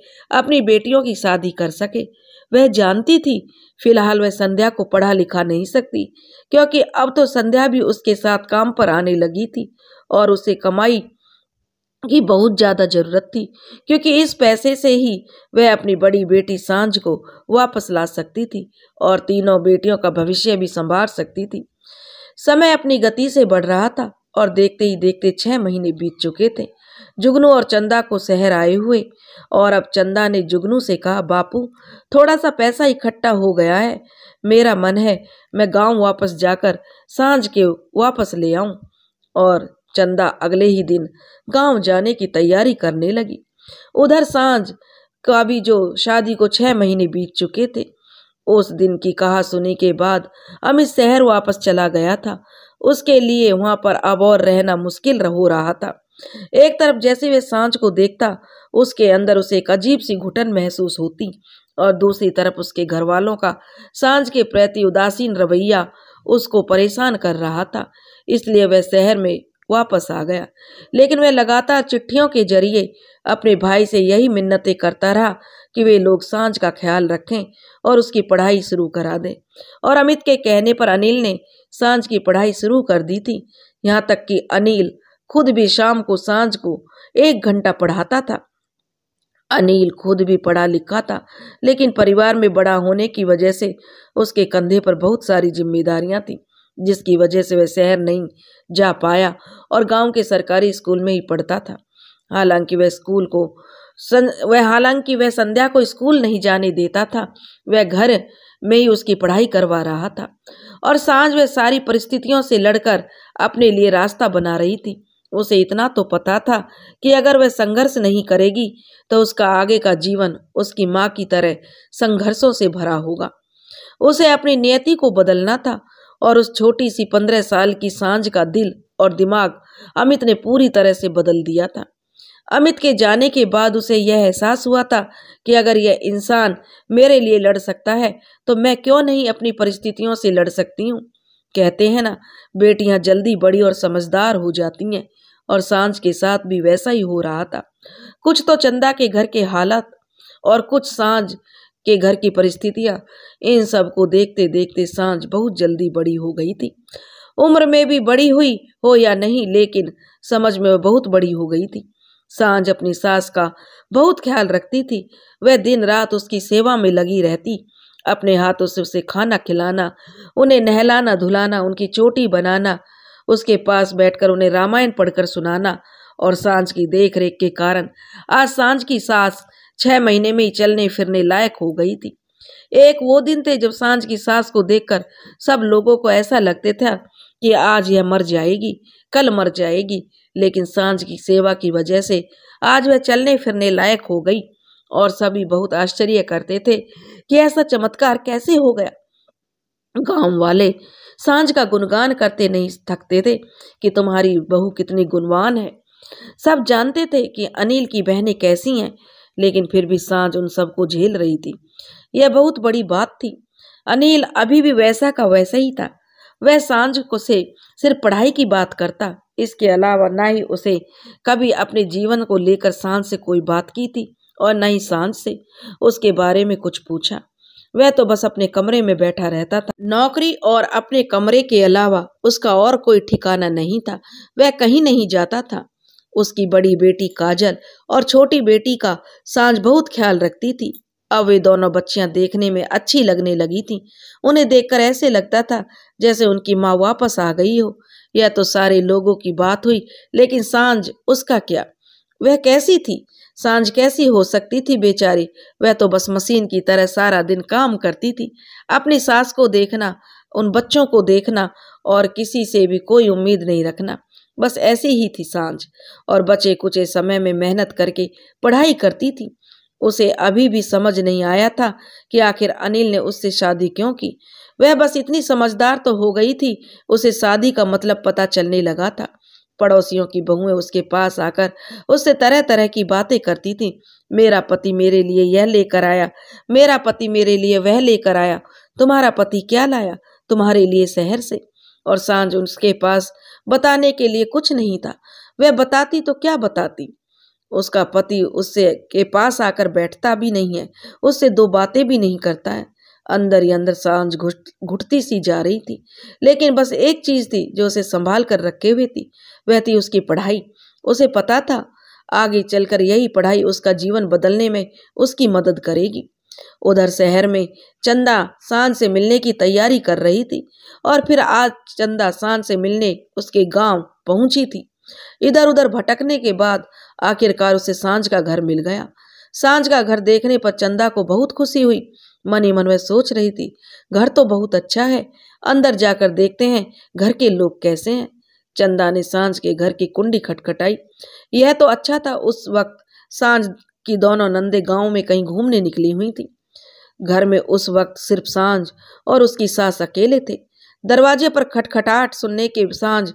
अपनी बेटियों की शादी कर सके वह जानती थी फिलहाल वह संध्या को पढ़ा लिखा नहीं सकती क्योंकि अब तो संध्या भी उसके साथ काम पर आने लगी थी और उसे कमाई की बहुत ज़्यादा ज़रूरत थी क्योंकि इस पैसे से ही वह अपनी बड़ी बेटी सांझ को वापस ला सकती थी और तीनों बेटियों का भविष्य भी संभाल सकती थी समय अपनी गति से बढ़ रहा था और देखते ही देखते छः महीने बीत चुके थे जुगनू और चंदा को शहर आए हुए और अब चंदा ने जुगनू से कहा बापू थोड़ा सा पैसा इकट्ठा हो गया है मेरा मन है मैं गांव वापस जाकर सांझ के वापस ले आऊं और चंदा अगले ही दिन गांव जाने की तैयारी करने लगी उधर सांझ का भी जो शादी को छः महीने बीत चुके थे उस दिन की कहा सुनी के बाद अमित शहर वापस चला गया था उसके लिए वहाँ पर अब और रहना मुश्किल हो रहा था एक तरफ जैसे वह सांझ को देखता उसके अंदर उसे एक अजीब सी घुटन महसूस होती और दूसरी तरफ उसके घर वालों का सांझ के प्रति उदासीन रवैया उसको परेशान कर रहा था इसलिए वह शहर में वापस आ गया लेकिन वह लगातार चिट्ठियों के जरिए अपने भाई से यही मिन्नतें करता रहा कि वे लोग सांझ का ख्याल रखें और उसकी पढ़ाई शुरू करा दें और अमित के कहने पर अनिल ने सांझ की पढ़ाई शुरू कर दी थी यहाँ तक कि अनिल खुद भी शाम को सांझ को एक घंटा पढ़ाता था अनिल खुद भी पढ़ा लिखा था लेकिन परिवार में बड़ा होने की वजह से उसके कंधे पर बहुत सारी जिम्मेदारियां थीं जिसकी वजह से वह शहर नहीं जा पाया और गांव के सरकारी स्कूल में ही पढ़ता था हालांकि वह स्कूल को वह हालांकि वह संध्या को स्कूल नहीं जाने देता था वह घर में ही उसकी पढ़ाई करवा रहा था और सांझ वह सारी परिस्थितियों से लड़कर अपने लिए रास्ता बना रही थी उसे इतना तो पता था कि अगर वह संघर्ष नहीं करेगी तो उसका आगे का जीवन उसकी माँ की तरह संघर्षों से भरा होगा उसे अपनी नियति को बदलना था और उस छोटी सी पंद्रह साल की सांझ का दिल और दिमाग अमित ने पूरी तरह से बदल दिया था अमित के जाने के बाद उसे यह एहसास हुआ था कि अगर यह इंसान मेरे लिए लड़ सकता है तो मैं क्यों नहीं अपनी परिस्थितियों से लड़ सकती हूँ कहते हैं ना बेटियाँ जल्दी बड़ी और समझदार हो जाती हैं और सांझ के साथ भी वैसा ही हो रहा था कुछ तो चंदा के घर के हालात और कुछ सांझ के घर की परिस्थितियाँ इन सब को देखते देखते सांझ बहुत जल्दी बड़ी हो गई थी उम्र में भी बड़ी हुई हो या नहीं लेकिन समझ में बहुत बड़ी हो गई थी सांझ अपनी सास का बहुत ख्याल रखती थी वह दिन रात उसकी सेवा में लगी रहती अपने हाथों से उसे खाना खिलाना उन्हें नहलाना धुलाना उनकी चोटी बनाना उसके पास बैठकर उन्हें रामायण पढ़कर सुनाना और सांझ की देख रेख के कारण आज सांझ की सास छह महीने में ही चलने फिरने लायक हो गई थी एक वो दिन थे जब सांझ की सास को देखकर सब लोगों को ऐसा लगते था कि आज यह मर जाएगी कल मर जाएगी लेकिन सांझ की सेवा की वजह से आज वह चलने फिरने लायक हो गई और सभी बहुत आश्चर्य करते थे कि ऐसा चमत्कार कैसे हो गया गांव वाले सांझ का गुणगान करते नहीं थकते थे कि तुम्हारी बहू कितनी गुणवान है सब जानते थे कि अनिल की बहनें कैसी हैं लेकिन फिर भी सांझ उन सबको झेल रही थी यह बहुत बड़ी बात थी अनिल अभी भी वैसा का वैसा ही था वह सांझ को से सिर्फ पढ़ाई की बात करता इसके अलावा ना ही उसे कभी अपने जीवन को लेकर सांझ से कोई बात की थी और न ही सांझ से उसके बारे में कुछ पूछा वह तो बस अपने कमरे में बैठा रहता था नौकरी और अपने कमरे के अलावा उसका और कोई ठिकाना नहीं था वह कहीं नहीं जाता था उसकी बड़ी बेटी काजल और छोटी बेटी का सांझ बहुत ख्याल रखती थी अब वे दोनों बच्चियां देखने में अच्छी लगने लगी थीं उन्हें देखकर ऐसे लगता था जैसे उनकी माँ वापस आ गई हो यह तो सारे लोगों की बात हुई लेकिन सांझ उसका क्या वह कैसी थी सांझ कैसी हो सकती थी बेचारी वह तो बस मशीन की तरह सारा दिन काम करती थी अपनी सास को देखना उन बच्चों को देखना और किसी से भी कोई उम्मीद नहीं रखना बस ऐसी ही थी सांझ और बचे कुचे समय में मेहनत करके पढ़ाई करती थी उसे अभी भी समझ नहीं आया था कि आखिर अनिल ने उससे शादी क्यों की वह बस इतनी समझदार तो हो गई थी उसे शादी का मतलब पता चलने लगा था पड़ोसियों की बहुएं उसके पास आकर उससे तरह तरह की बातें करती थीं मेरा पति मेरे लिए यह लेकर आया मेरा पति मेरे लिए वह लेकर आया तुम्हारा पति क्या लाया तुम्हारे लिए शहर से और सांझ उसके पास बताने के लिए कुछ नहीं था वह बताती तो क्या बताती उसका पति उससे के पास आकर बैठता भी नहीं है उससे दो बातें भी नहीं करता है अंदर ही अंदर सांझ घुट घुटती सी जा रही थी लेकिन बस एक चीज़ थी जो उसे संभाल कर रखे हुए थी वह थी उसकी पढ़ाई उसे पता था आगे चलकर यही पढ़ाई उसका जीवन बदलने में उसकी मदद करेगी उधर शहर में चंदा शान से मिलने की तैयारी कर रही थी और फिर आज चंदा शान से मिलने उसके गांव पहुंची थी इधर उधर भटकने के बाद आखिरकार उसे सांझ का घर मिल गया सांझ का घर देखने पर चंदा को बहुत खुशी हुई मन ही मन में सोच रही थी घर तो बहुत अच्छा है अंदर जाकर देखते हैं घर के लोग कैसे हैं चंदा ने सांझ के घर की कुंडी खटखटाई यह तो अच्छा था उस वक्त सांझ की दोनों नंदे गांव में कहीं घूमने निकली हुई थी घर में उस वक्त सिर्फ सांझ और उसकी सास अकेले थे दरवाजे पर खटखटाहट सुनने के सांझ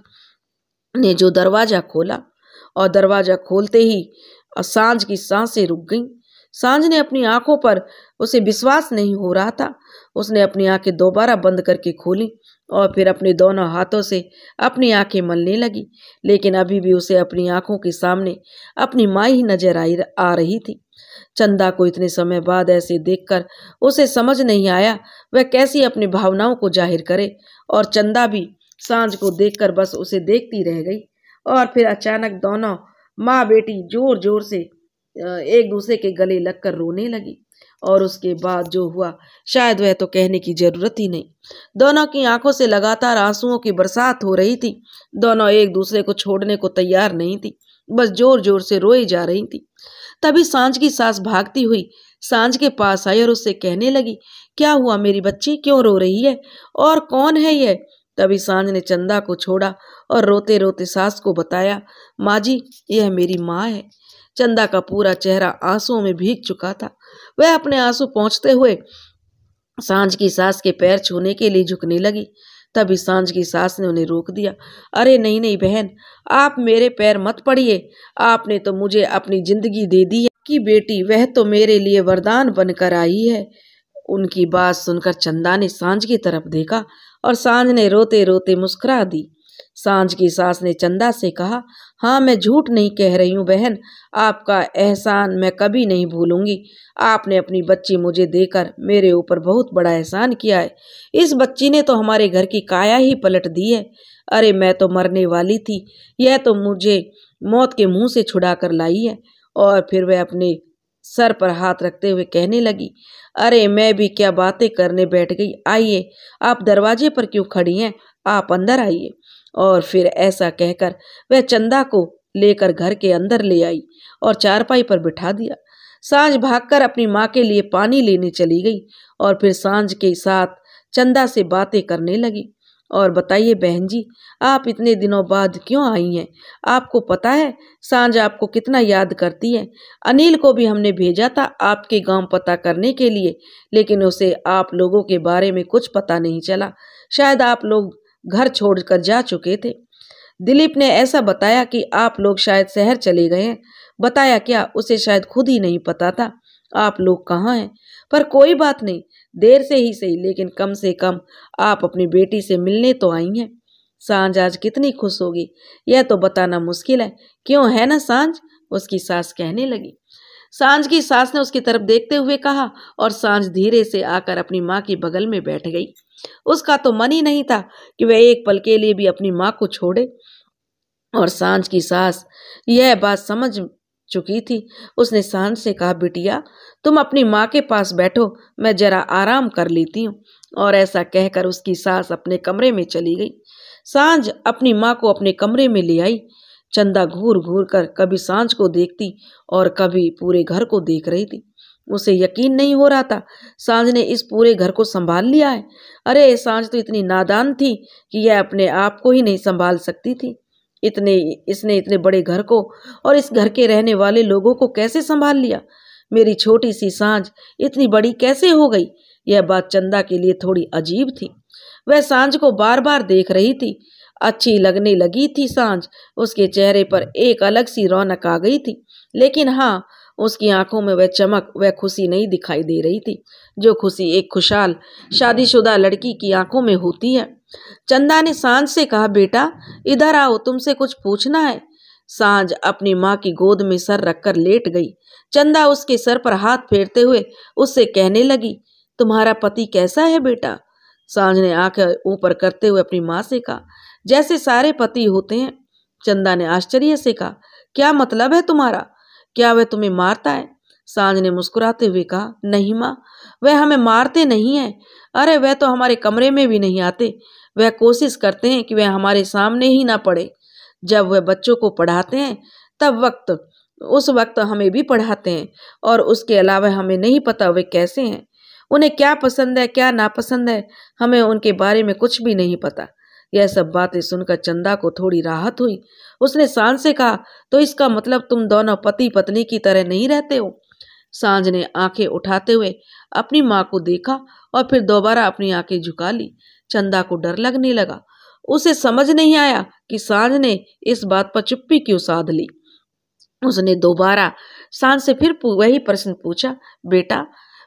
ने जो दरवाज़ा खोला और दरवाज़ा खोलते ही सांझ की सांसें रुक गईं सांझ ने अपनी आंखों पर उसे विश्वास नहीं हो रहा था उसने अपनी आंखें दोबारा बंद करके खोली और फिर अपने दोनों हाथों से अपनी आंखें मलने लगी लेकिन अभी भी उसे अपनी आंखों के सामने अपनी माँ ही नजर आई आ रही थी चंदा को इतने समय बाद ऐसे देखकर उसे समझ नहीं आया वह कैसी अपनी भावनाओं को जाहिर करे और चंदा भी सांझ को देखकर बस उसे देखती रह गई और फिर अचानक दोनों माँ बेटी जोर जोर से एक दूसरे के गले लगकर रोने लगी और उसके बाद जो हुआ शायद वह तो कहने की जरूरत ही नहीं दोनों की आंखों से लगातार आंसुओं की बरसात हो रही थी दोनों एक दूसरे को छोड़ने को तैयार नहीं थी बस जोर जोर से रोई जा रही थी तभी सांझ की सास भागती हुई सांझ के पास आई और उससे कहने लगी क्या हुआ मेरी बच्ची क्यों रो रही है और कौन है यह तभी सांझ ने चंदा को छोड़ा और रोते रोते सास को बताया माँ जी यह मेरी माँ है चंदा का पूरा चेहरा आंसुओं में भीग चुका था वह अपने आंसू पहुँचते हुए सांझ की सास के पैर छूने के लिए झुकने लगी तभी सांझ की सास ने उन्हें रोक दिया अरे नहीं नहीं बहन आप मेरे पैर मत पड़िए आपने तो मुझे अपनी जिंदगी दे दी है कि बेटी वह तो मेरे लिए वरदान बनकर आई है उनकी बात सुनकर चंदा ने सांझ की तरफ देखा और सांझ ने रोते रोते मुस्कुरा दी सांझ की सास ने चंदा से कहा हाँ मैं झूठ नहीं कह रही हूँ बहन आपका एहसान मैं कभी नहीं भूलूंगी आपने अपनी बच्ची मुझे देकर मेरे ऊपर बहुत बड़ा एहसान किया है इस बच्ची ने तो हमारे घर की काया ही पलट दी है अरे मैं तो मरने वाली थी यह तो मुझे मौत के मुंह से छुड़ा कर लाई है और फिर वह अपने सर पर हाथ रखते हुए कहने लगी अरे मैं भी क्या बातें करने बैठ गई आइए आप दरवाजे पर क्यों खड़ी हैं आप अंदर आइए और फिर ऐसा कहकर वह चंदा को लेकर घर के अंदर ले आई और चारपाई पर बिठा दिया सांझ भागकर अपनी माँ के लिए पानी लेने चली गई और फिर सांझ के साथ चंदा से बातें करने लगी और बताइए बहन जी आप इतने दिनों बाद क्यों आई हैं आपको पता है सांझ आपको कितना याद करती है अनिल को भी हमने भेजा था आपके गांव पता करने के लिए लेकिन उसे आप लोगों के बारे में कुछ पता नहीं चला शायद आप लोग घर छोड़कर जा चुके थे दिलीप ने ऐसा बताया कि आप लोग शायद शहर चले गए हैं बताया क्या उसे शायद खुद ही नहीं पता था आप लोग कहाँ हैं पर कोई बात नहीं देर से ही सही लेकिन कम से कम आप अपनी बेटी से मिलने तो आई हैं सांझ आज कितनी खुश होगी यह तो बताना मुश्किल है क्यों है ना सांझ उसकी सास कहने लगी सांझ की सास ने उसकी तरफ देखते हुए कहा और सांझ धीरे से आकर अपनी माँ की बगल में बैठ गई उसका तो मन ही नहीं था कि वह एक पल के लिए भी अपनी माँ को छोड़े और सांझ की सास यह बात समझ चुकी थी उसने सांझ से कहा बिटिया तुम अपनी माँ के पास बैठो मैं जरा आराम कर लेती हूँ और ऐसा कहकर उसकी सास अपने कमरे में चली गई सांझ अपनी माँ को अपने कमरे में ले आई चंदा घूर घूर कर कभी सांझ को देखती और कभी पूरे घर को देख रही थी उसे यकीन नहीं हो रहा था सांझ ने इस पूरे घर को संभाल लिया है अरे सांझ तो इतनी नादान थी कि यह अपने आप को ही नहीं संभाल सकती थी इतने इसने इतने बड़े घर को और इस घर के रहने वाले लोगों को कैसे संभाल लिया मेरी छोटी सी सांझ इतनी बड़ी कैसे हो गई यह बात चंदा के लिए थोड़ी अजीब थी वह सांझ को बार बार देख रही थी अच्छी लगने लगी थी सांझ उसके चेहरे पर एक अलग सी रौनक आ गई थी लेकिन हाँ उसकी आंखों में वह चमक वह खुशी नहीं दिखाई दे रही थी जो खुशी एक खुशहाल शादीशुदा लड़की की आंखों में होती है चंदा ने सांझ से कहा बेटा इधर आओ तुमसे कुछ पूछना है सांझ अपनी माँ की गोद में सर रखकर लेट गई चंदा उसके सर पर हाथ फेरते हुए उससे कहने लगी तुम्हारा पति कैसा है बेटा सांझ ने आंखें ऊपर करते हुए अपनी माँ से कहा जैसे सारे पति होते हैं चंदा ने आश्चर्य से कहा क्या मतलब है तुम्हारा क्या वह तुम्हें मारता है सांझ ने मुस्कुराते हुए कहा नहीं माँ वह हमें मारते नहीं हैं अरे वह तो हमारे कमरे में भी नहीं आते वह कोशिश करते हैं कि वह हमारे सामने ही ना पड़े जब वह बच्चों को पढ़ाते हैं तब वक्त उस वक्त हमें भी पढ़ाते हैं और उसके अलावा हमें नहीं पता वे कैसे हैं उन्हें क्या पसंद है क्या नापसंद है हमें उनके बारे में कुछ भी नहीं पता यह सब बातें सुनकर चंदा को थोड़ी राहत हुई उसने सांझ से कहा तो इसका मतलब तुम दोनों पति पत्नी की तरह नहीं रहते हो सांझ ने आंखें उठाते हुए अपनी माँ को देखा और फिर दोबारा अपनी आंखें झुका ली चंदा को डर लगने लगा उसे समझ नहीं आया कि सांझ ने इस बात पर चुप्पी क्यों साध ली उसने दोबारा सांझ से फिर वही प्रश्न पूछा बेटा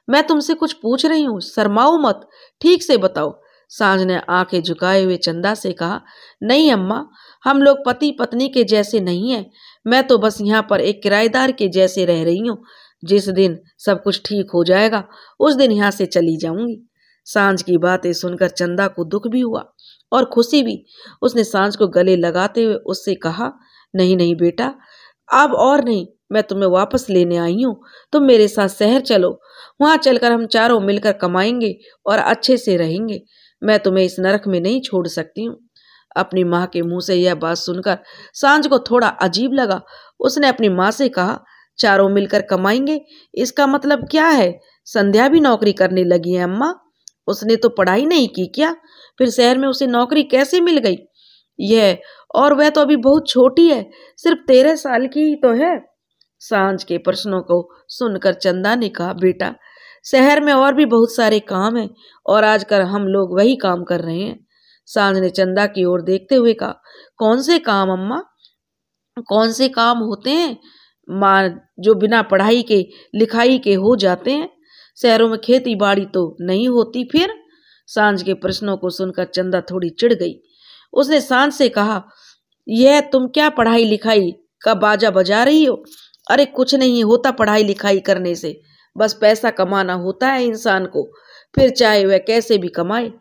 मैं तुमसे कुछ पूछ रही हूँ शर्माओ मत ठीक से बताओ सांझ ने आंखें झुकाए हुए चंदा से कहा नहीं अम्मा हम लोग पति पत्नी के जैसे नहीं हैं मैं तो बस यहाँ पर एक किराएदार के जैसे रह रही हूँ जिस दिन सब कुछ ठीक हो जाएगा उस दिन यहाँ से चली जाऊंगी सांझ की बातें सुनकर चंदा को दुख भी हुआ और खुशी भी उसने सांझ को गले लगाते हुए उससे कहा नहीं नहीं बेटा अब और नहीं मैं तुम्हें वापस लेने आई हूँ तुम मेरे साथ शहर चलो वहाँ चलकर हम चारों मिलकर कमाएंगे और अच्छे से रहेंगे मैं तुम्हें इस नरक में नहीं छोड़ सकती हूँ अपनी माँ के मुंह से यह बात सुनकर सांझ को थोड़ा अजीब लगा उसने अपनी माँ से कहा चारों मिलकर कमाएंगे इसका मतलब क्या है संध्या भी नौकरी करने लगी है अम्मा उसने तो पढ़ाई नहीं की क्या फिर शहर में उसे नौकरी कैसे मिल गई यह और वह तो अभी बहुत छोटी है सिर्फ तेरह साल की ही तो है सांझ के प्रश्नों को सुनकर चंदा ने कहा बेटा शहर में और भी बहुत सारे काम हैं और आजकल हम लोग वही काम कर रहे हैं सांझ ने चंदा की ओर देखते हुए कहा कौन से काम अम्मा कौन से काम होते हैं माँ जो बिना पढ़ाई के लिखाई के हो जाते हैं शहरों में खेती बाड़ी तो नहीं होती फिर सांझ के प्रश्नों को सुनकर चंदा थोड़ी चिढ़ गई उसने सांझ से कहा यह तुम क्या पढ़ाई लिखाई का बाजा बजा रही हो अरे कुछ नहीं होता पढ़ाई लिखाई करने से बस पैसा कमाना होता है इंसान को फिर चाहे वह कैसे भी कमाए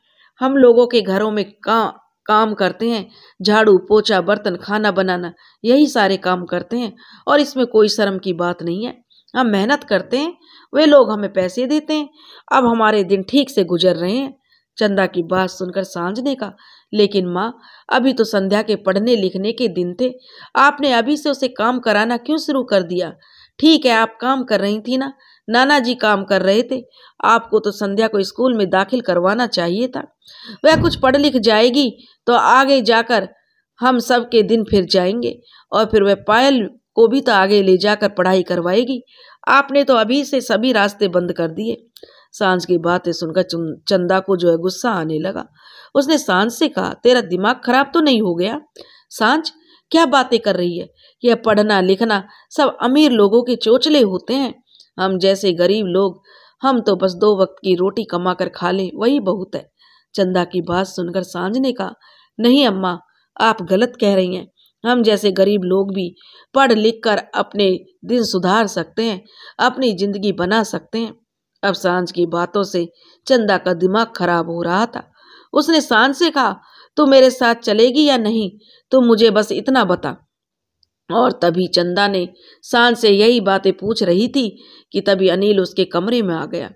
हम लोगों के घरों में का काम करते हैं झाड़ू पोछा बर्तन खाना बनाना यही सारे काम करते हैं और इसमें कोई शर्म की बात नहीं है हम मेहनत करते हैं वे लोग हमें पैसे देते हैं अब हमारे दिन ठीक से गुजर रहे हैं चंदा की बात सुनकर सांझ ने कहा लेकिन माँ अभी तो संध्या के पढ़ने लिखने के दिन थे आपने अभी से उसे काम कराना क्यों शुरू कर दिया ठीक है आप काम कर रही थी ना नाना जी काम कर रहे थे आपको तो संध्या को स्कूल में दाखिल करवाना चाहिए था वह कुछ पढ़ लिख जाएगी तो आगे जाकर हम सब के दिन फिर जाएंगे और फिर वह पायल को भी तो आगे ले जाकर पढ़ाई करवाएगी आपने तो अभी से सभी रास्ते बंद कर दिए सांझ की बातें सुनकर चंदा को जो है गुस्सा आने लगा उसने सांझ से कहा तेरा दिमाग खराब तो नहीं हो गया सांझ क्या बातें कर रही है यह पढ़ना लिखना सब अमीर लोगों के चोचले होते हैं हम जैसे गरीब लोग हम तो बस दो वक्त की रोटी कमा कर खा ले वही बहुत है चंदा की बात सुनकर सांझ ने कहा नहीं अम्मा आप गलत कह रही हैं हम जैसे गरीब लोग भी पढ़ लिख कर अपने दिन सुधार सकते हैं अपनी ज़िंदगी बना सकते हैं अब सांझ की बातों से चंदा का दिमाग खराब हो रहा था उसने सांझ से कहा तू मेरे साथ चलेगी या नहीं तो मुझे बस इतना बता और तभी चंदा ने शान से यही बातें पूछ रही थी कि तभी अनिल उसके कमरे में आ गया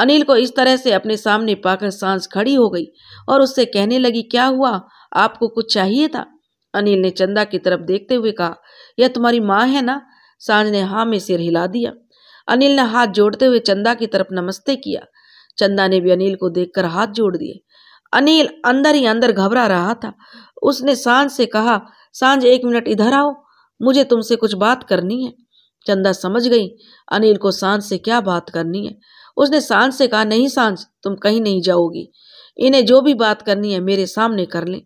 अनिल को इस तरह से अपने सामने पाकर सांस खड़ी हो गई और उससे कहने लगी क्या हुआ आपको कुछ चाहिए था अनिल ने चंदा की तरफ देखते हुए कहा यह तुम्हारी माँ है ना सांझ ने हाँ में सिर हिला दिया अनिल ने हाथ जोड़ते हुए चंदा की तरफ नमस्ते किया चंदा ने भी अनिल को देखकर हाथ जोड़ दिए अनिल अंदर ही अंदर घबरा रहा था उसने सांझ से कहा सांझ एक मिनट इधर आओ मुझे तुमसे कुछ बात करनी है चंदा समझ गई अनिल को सांझ से क्या बात करनी है उसने सांझ से कहा नहीं सांझ तुम कहीं नहीं जाओगी इन्हें जो भी बात करनी है मेरे सामने कर लें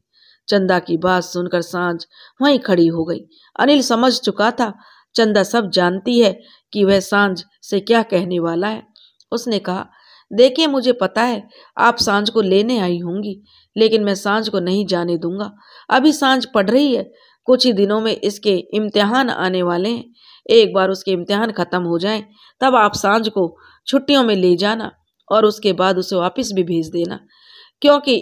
चंदा की बात सुनकर सांझ वहीं खड़ी हो गई अनिल समझ चुका था चंदा सब जानती है कि वह सांझ से क्या कहने वाला है उसने कहा देखिए मुझे पता है आप सांझ को लेने आई होंगी लेकिन मैं सांझ को नहीं जाने दूंगा अभी सांझ पढ़ रही है कुछ ही दिनों में इसके इम्तिहान आने वाले हैं एक बार उसके इम्तिहान ख़त्म हो जाए तब आप सांझ को छुट्टियों में ले जाना और उसके बाद उसे वापस भी भेज देना क्योंकि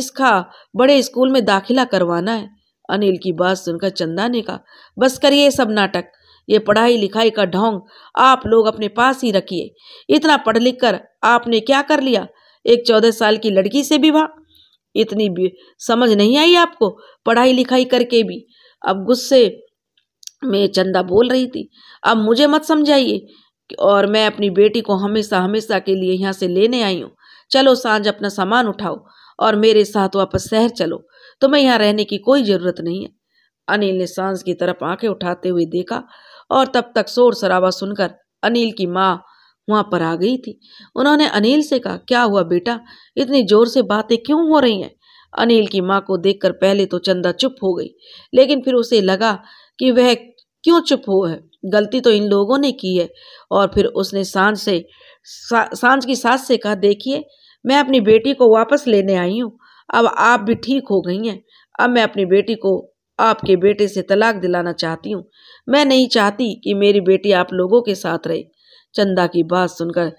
इसका बड़े स्कूल में दाखिला करवाना है अनिल की बात सुनकर चंदा ने कहा बस करिए सब नाटक ये पढ़ाई लिखाई का ढोंग आप लोग अपने पास ही रखिए इतना पढ़ लिख कर आपने क्या कर लिया एक चौदह साल की लड़की से विवाह इतनी भी समझ नहीं आई आपको पढ़ाई लिखाई करके भी अब गुस्से में चंदा बोल रही थी अब मुझे मत समझाइए और मैं अपनी बेटी को हमेशा हमेशा के लिए यहाँ से लेने आई हूँ चलो सांझ अपना सामान उठाओ और मेरे साथ वापस शहर चलो तुम्हें यहाँ रहने की कोई ज़रूरत नहीं है अनिल ने सांझ की तरफ आंखें उठाते हुए देखा और तब तक शोर शराबा सुनकर अनिल की माँ वहाँ पर आ गई थी उन्होंने अनिल से कहा क्या हुआ बेटा इतनी ज़ोर से बातें क्यों हो रही हैं अनिल की माँ को देखकर पहले तो चंदा चुप हो गई लेकिन फिर उसे लगा कि वह क्यों चुप हो है गलती तो इन लोगों ने की है और फिर उसने सांझ से सा, सांझ की सास से कहा देखिए मैं अपनी बेटी को वापस लेने आई हूँ अब आप भी ठीक हो गई हैं अब मैं अपनी बेटी को आपके बेटे से तलाक दिलाना चाहती हूँ मैं नहीं चाहती कि मेरी बेटी आप लोगों के साथ रहे चंदा की बात सुनकर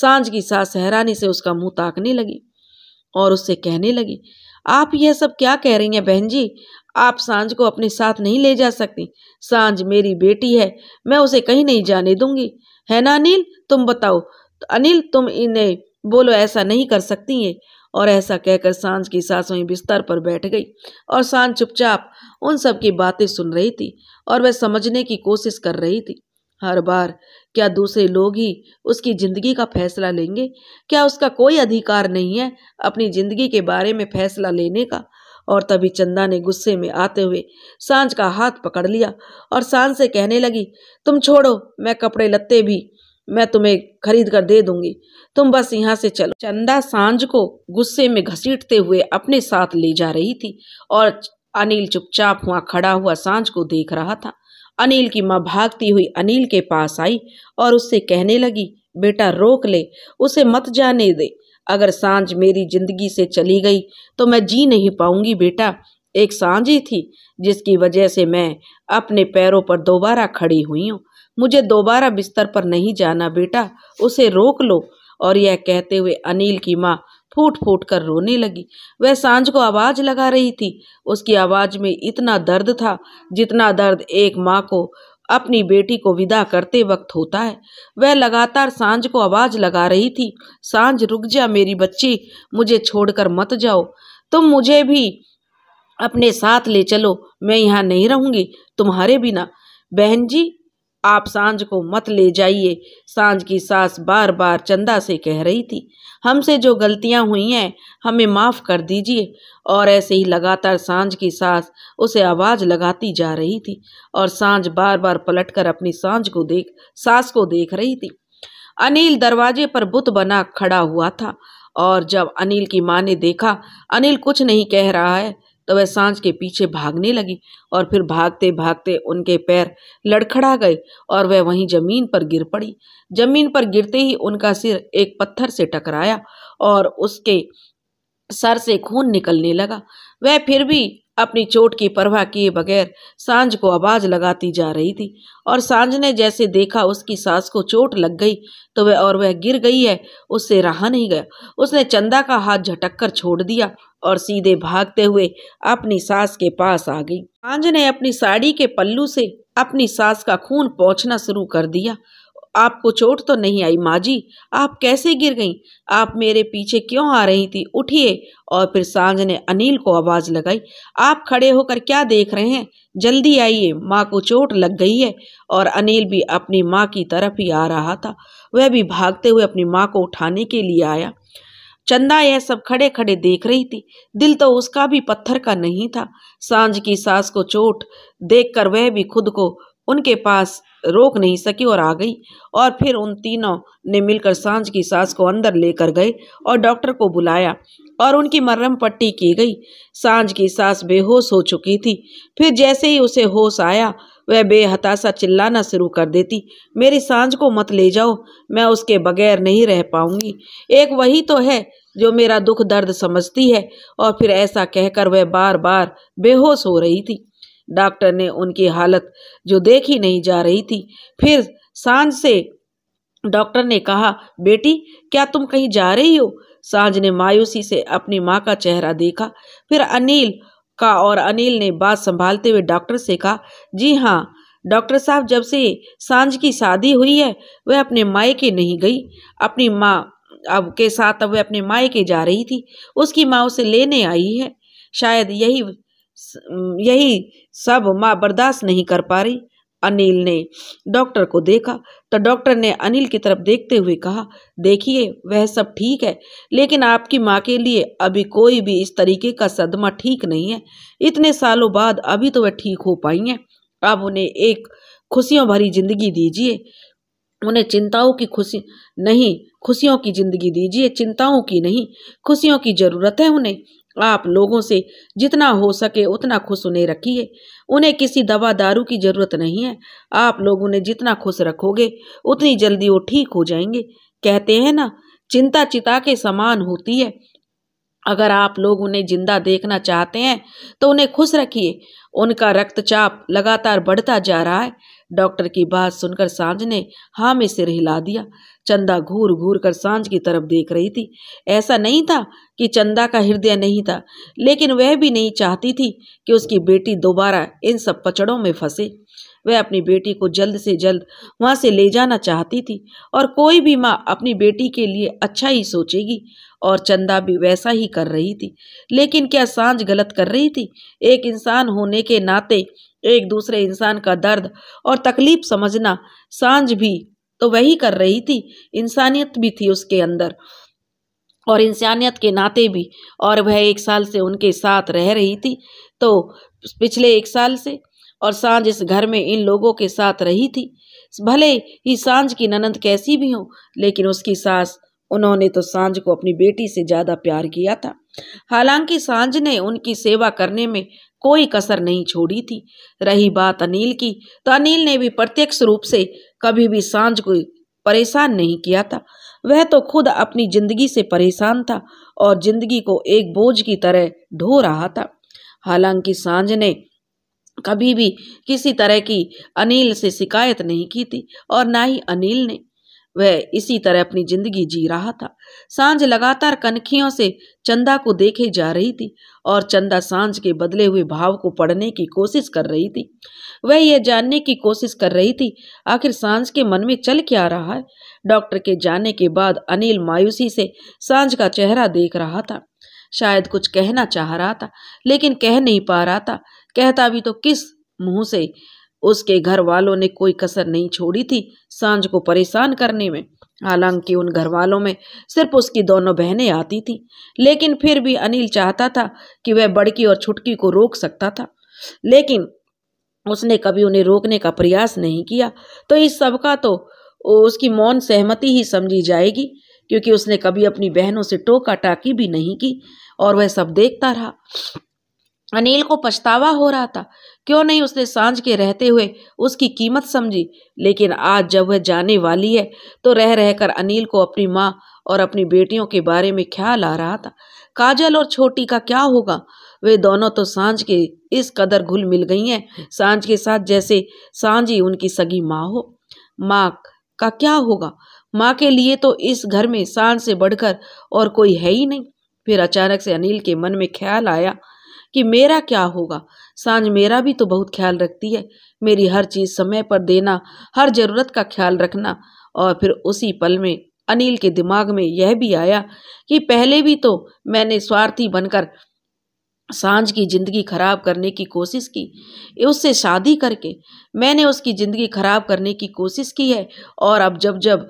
सांझ की सास हैरानी से उसका मुंह ताकने लगी और उससे कहने लगी आप यह सब क्या कह रही हैं बहन जी आप सांझ को अपने साथ नहीं ले जा सकती सांझ मेरी बेटी है मैं उसे कहीं नहीं जाने दूंगी है ना अनिल तुम बताओ अनिल तुम इन्हें बोलो ऐसा नहीं कर सकती है और ऐसा कहकर सांझ की सासों बिस्तर पर बैठ गई और सांझ चुपचाप उन सब की बातें सुन रही थी और वह समझने की कोशिश कर रही थी हर बार क्या दूसरे लोग ही उसकी ज़िंदगी का फैसला लेंगे क्या उसका कोई अधिकार नहीं है अपनी ज़िंदगी के बारे में फैसला लेने का और तभी चंदा ने गुस्से में आते हुए सांझ का हाथ पकड़ लिया और सांझ से कहने लगी तुम छोड़ो मैं कपड़े लत्ते भी मैं तुम्हें खरीद कर दे दूंगी तुम बस यहाँ से चलो चंदा सांझ को गुस्से में घसीटते हुए अपने साथ ले जा रही थी और अनिल चुपचाप हुआ खड़ा हुआ सांझ को देख रहा था अनिल की माँ भागती हुई अनिल के पास आई और उससे कहने लगी बेटा रोक ले उसे मत जाने दे अगर सांझ मेरी जिंदगी से चली गई तो मैं जी नहीं पाऊंगी बेटा एक सांझ ही थी जिसकी वजह से मैं अपने पैरों पर दोबारा खड़ी हुई हूँ मुझे दोबारा बिस्तर पर नहीं जाना बेटा उसे रोक लो और यह कहते हुए अनिल की माँ फूट फूट कर रोने लगी वह सांझ को आवाज़ लगा रही थी उसकी आवाज़ में इतना दर्द था जितना दर्द एक माँ को अपनी बेटी को विदा करते वक्त होता है वह लगातार सांझ को आवाज़ लगा रही थी सांझ रुक जा मेरी बच्ची मुझे छोड़कर मत जाओ तुम मुझे भी अपने साथ ले चलो मैं यहाँ नहीं रहूँगी तुम्हारे बिना बहन जी आप सांझ को मत ले जाइए सांझ की सास बार बार चंदा से कह रही थी हमसे जो गलतियां हुई हैं हमें माफ़ कर दीजिए और ऐसे ही लगातार सांझ की सास उसे आवाज़ लगाती जा रही थी और सांझ बार बार पलटकर अपनी सांझ को देख सास को देख रही थी अनिल दरवाजे पर बुत बना खड़ा हुआ था और जब अनिल की माँ ने देखा अनिल कुछ नहीं कह रहा है तो वह सांझ के पीछे भागने लगी और फिर भागते भागते उनके पैर लड़खड़ा गए और वह वहीं जमीन पर गिर पड़ी जमीन पर गिरते ही उनका सिर एक पत्थर से टकराया और उसके सर से खून निकलने लगा वह फिर भी अपनी चोट की परवाह किए बगैर सांझ को आवाज़ लगाती जा रही थी और सांझ ने जैसे देखा उसकी सास को चोट लग गई तो वह और वह गिर गई है उससे रहा नहीं गया उसने चंदा का हाथ झटक कर छोड़ दिया और सीधे भागते हुए अपनी सास के पास आ गई सांझ ने अपनी साड़ी के पल्लू से अपनी सास का खून पहुंचना शुरू कर दिया आपको चोट तो नहीं आई माँ जी आप कैसे गिर गईं आप मेरे पीछे क्यों आ रही थी उठिए और फिर सांझ ने अनिल को आवाज़ लगाई आप खड़े होकर क्या देख रहे हैं जल्दी आइए माँ को चोट लग गई है और अनिल भी अपनी माँ की तरफ ही आ रहा था वह भी भागते हुए अपनी माँ को उठाने के लिए आया चंदा यह सब खड़े खड़े देख रही थी दिल तो उसका भी पत्थर का नहीं था सांझ की सास को चोट देखकर वह भी खुद को उनके पास रोक नहीं सकी और आ गई और फिर उन तीनों ने मिलकर सांझ की सास को अंदर लेकर गए और डॉक्टर को बुलाया और उनकी मर्रम पट्टी की गई सांझ की सास बेहोश हो चुकी थी फिर जैसे ही उसे होश आया वह बेहताशा चिल्लाना शुरू कर देती मेरी सांझ को मत ले जाओ मैं उसके बगैर नहीं रह पाऊंगी एक वही तो है जो मेरा दुख दर्द समझती है और फिर ऐसा कहकर वह बार बार बेहोश हो रही थी डॉक्टर ने उनकी हालत जो देखी नहीं जा रही थी फिर सांझ से डॉक्टर ने कहा बेटी क्या तुम कहीं जा रही हो सांझ ने मायूसी से अपनी माँ का चेहरा देखा फिर अनिल का और अनिल ने बात संभालते हुए डॉक्टर से कहा जी हाँ डॉक्टर साहब जब से सांझ की शादी हुई है वह अपने मायके नहीं गई अपनी माँ अब के साथ अब वह अपने मायके जा रही थी उसकी माँ उसे लेने आई है शायद यही यही सब माँ बर्दाश्त नहीं कर पा रही अनिल ने डॉक्टर को देखा तो डॉक्टर ने अनिल की तरफ देखते हुए कहा देखिए वह सब ठीक है लेकिन आपकी माँ के लिए अभी कोई भी इस तरीके का सदमा ठीक नहीं है इतने सालों बाद अभी तो वह ठीक हो पाई हैं आप उन्हें एक खुशियों भरी जिंदगी दीजिए उन्हें चिंताओं की खुशी नहीं खुशियों की जिंदगी दीजिए चिंताओं की नहीं खुशियों की ज़रूरत है उन्हें आप लोगों से जितना हो सके उतना खुश उन्हें रखिए उन्हें किसी दवा दारू की ज़रूरत नहीं है आप लोग उन्हें जितना खुश रखोगे उतनी जल्दी वो ठीक हो जाएंगे कहते हैं ना चिंता चिता के समान होती है अगर आप लोग उन्हें जिंदा देखना चाहते हैं तो उन्हें खुश रखिए उनका रक्तचाप लगातार बढ़ता जा रहा है डॉक्टर की बात सुनकर सांझ ने हाँ में सिर हिला दिया चंदा घूर घूर कर सांझ की तरफ देख रही थी ऐसा नहीं था कि चंदा का हृदय नहीं था लेकिन वह भी नहीं चाहती थी कि उसकी बेटी दोबारा इन सब पचड़ों में फंसे वह अपनी बेटी को जल्द से जल्द वहाँ से ले जाना चाहती थी और कोई भी माँ अपनी बेटी के लिए अच्छा ही सोचेगी और चंदा भी वैसा ही कर रही थी लेकिन क्या सांझ गलत कर रही थी एक इंसान होने के नाते एक दूसरे इंसान का दर्द और तकलीफ समझना सांझ भी तो वही कर रही थी इंसानियत भी थी उसके अंदर और इंसानियत के नाते भी और वह एक साल से उनके साथ रह रही थी तो पिछले एक साल से और सांझ इस घर में इन लोगों के साथ रही थी भले ही सांझ की ननंद कैसी भी हो लेकिन उसकी सास उन्होंने तो सांझ को अपनी बेटी से ज़्यादा प्यार किया था हालांकि सांझ ने उनकी सेवा करने में कोई कसर नहीं छोड़ी थी रही बात अनिल की तो अनिल ने भी प्रत्यक्ष रूप से कभी भी सांझ को परेशान नहीं किया था वह तो खुद अपनी जिंदगी से परेशान था और जिंदगी को एक बोझ की तरह ढो रहा था हालांकि सांझ ने कभी भी किसी तरह की अनिल से शिकायत नहीं की थी और ना ही अनिल ने वह इसी तरह अपनी जिंदगी जी रहा था सांझ लगातार कनखियों से चंदा को देखे जा रही थी और चंदा सांझ के बदले हुए भाव को पढ़ने की कोशिश कर रही थी वह यह जानने की कोशिश कर रही थी आखिर सांझ के मन में चल क्या रहा है डॉक्टर के जाने के बाद अनिल मायूसी से सांझ का चेहरा देख रहा था शायद कुछ कहना चाह रहा था लेकिन कह नहीं पा रहा था कहता भी तो किस मुंह से उसके घर वालों ने कोई कसर नहीं छोड़ी थी सांझ को परेशान करने में हालांकि उन घर वालों में सिर्फ उसकी दोनों बहनें आती थीं लेकिन फिर भी अनिल चाहता था कि वह बड़की और छुटकी को रोक सकता था लेकिन उसने कभी उन्हें रोकने का प्रयास नहीं किया तो इस सब का तो उसकी मौन सहमति ही समझी जाएगी क्योंकि उसने कभी अपनी बहनों से टोका टाकी भी नहीं की और वह सब देखता रहा अनिल को पछतावा हो रहा था क्यों नहीं उसने सांझ के रहते हुए उसकी कीमत समझी लेकिन आज जब वह जाने वाली है तो रह रहकर अनिल को अपनी माँ और अपनी बेटियों के बारे में ख्याल आ रहा था काजल और छोटी का क्या होगा वे दोनों तो सांझ के इस कदर घुल मिल गई हैं सांझ के साथ जैसे सांझ ही उनकी सगी माँ हो माँ का क्या होगा माँ के लिए तो इस घर में सांझ से बढ़कर और कोई है ही नहीं फिर अचानक से अनिल के मन में ख्याल आया कि मेरा क्या होगा सांझ मेरा भी तो बहुत ख्याल रखती है मेरी हर चीज़ समय पर देना हर ज़रूरत का ख्याल रखना और फिर उसी पल में अनिल के दिमाग में यह भी आया कि पहले भी तो मैंने स्वार्थी बनकर सांझ की ज़िंदगी खराब करने की कोशिश की उससे शादी करके मैंने उसकी ज़िंदगी खराब करने की कोशिश की है और अब जब जब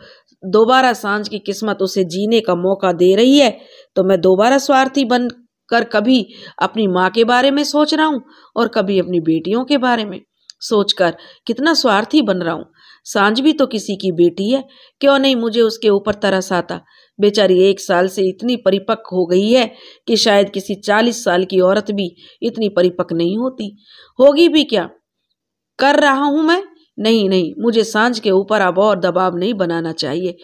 दोबारा सांझ की किस्मत उसे जीने का मौका दे रही है तो मैं दोबारा स्वार्थी बन कर कभी अपनी माँ के बारे में सोच रहा हूँ और कभी अपनी बेटियों के बारे में सोचकर कितना स्वार्थी बन रहा हूँ सांझ भी तो किसी की बेटी है क्यों नहीं मुझे उसके ऊपर तरस आता बेचारी एक साल से इतनी परिपक्व हो गई है कि शायद किसी चालीस साल की औरत भी इतनी परिपक्व नहीं होती होगी भी क्या कर रहा हूँ मैं नहीं नहीं मुझे सांझ के ऊपर अब और दबाव नहीं बनाना चाहिए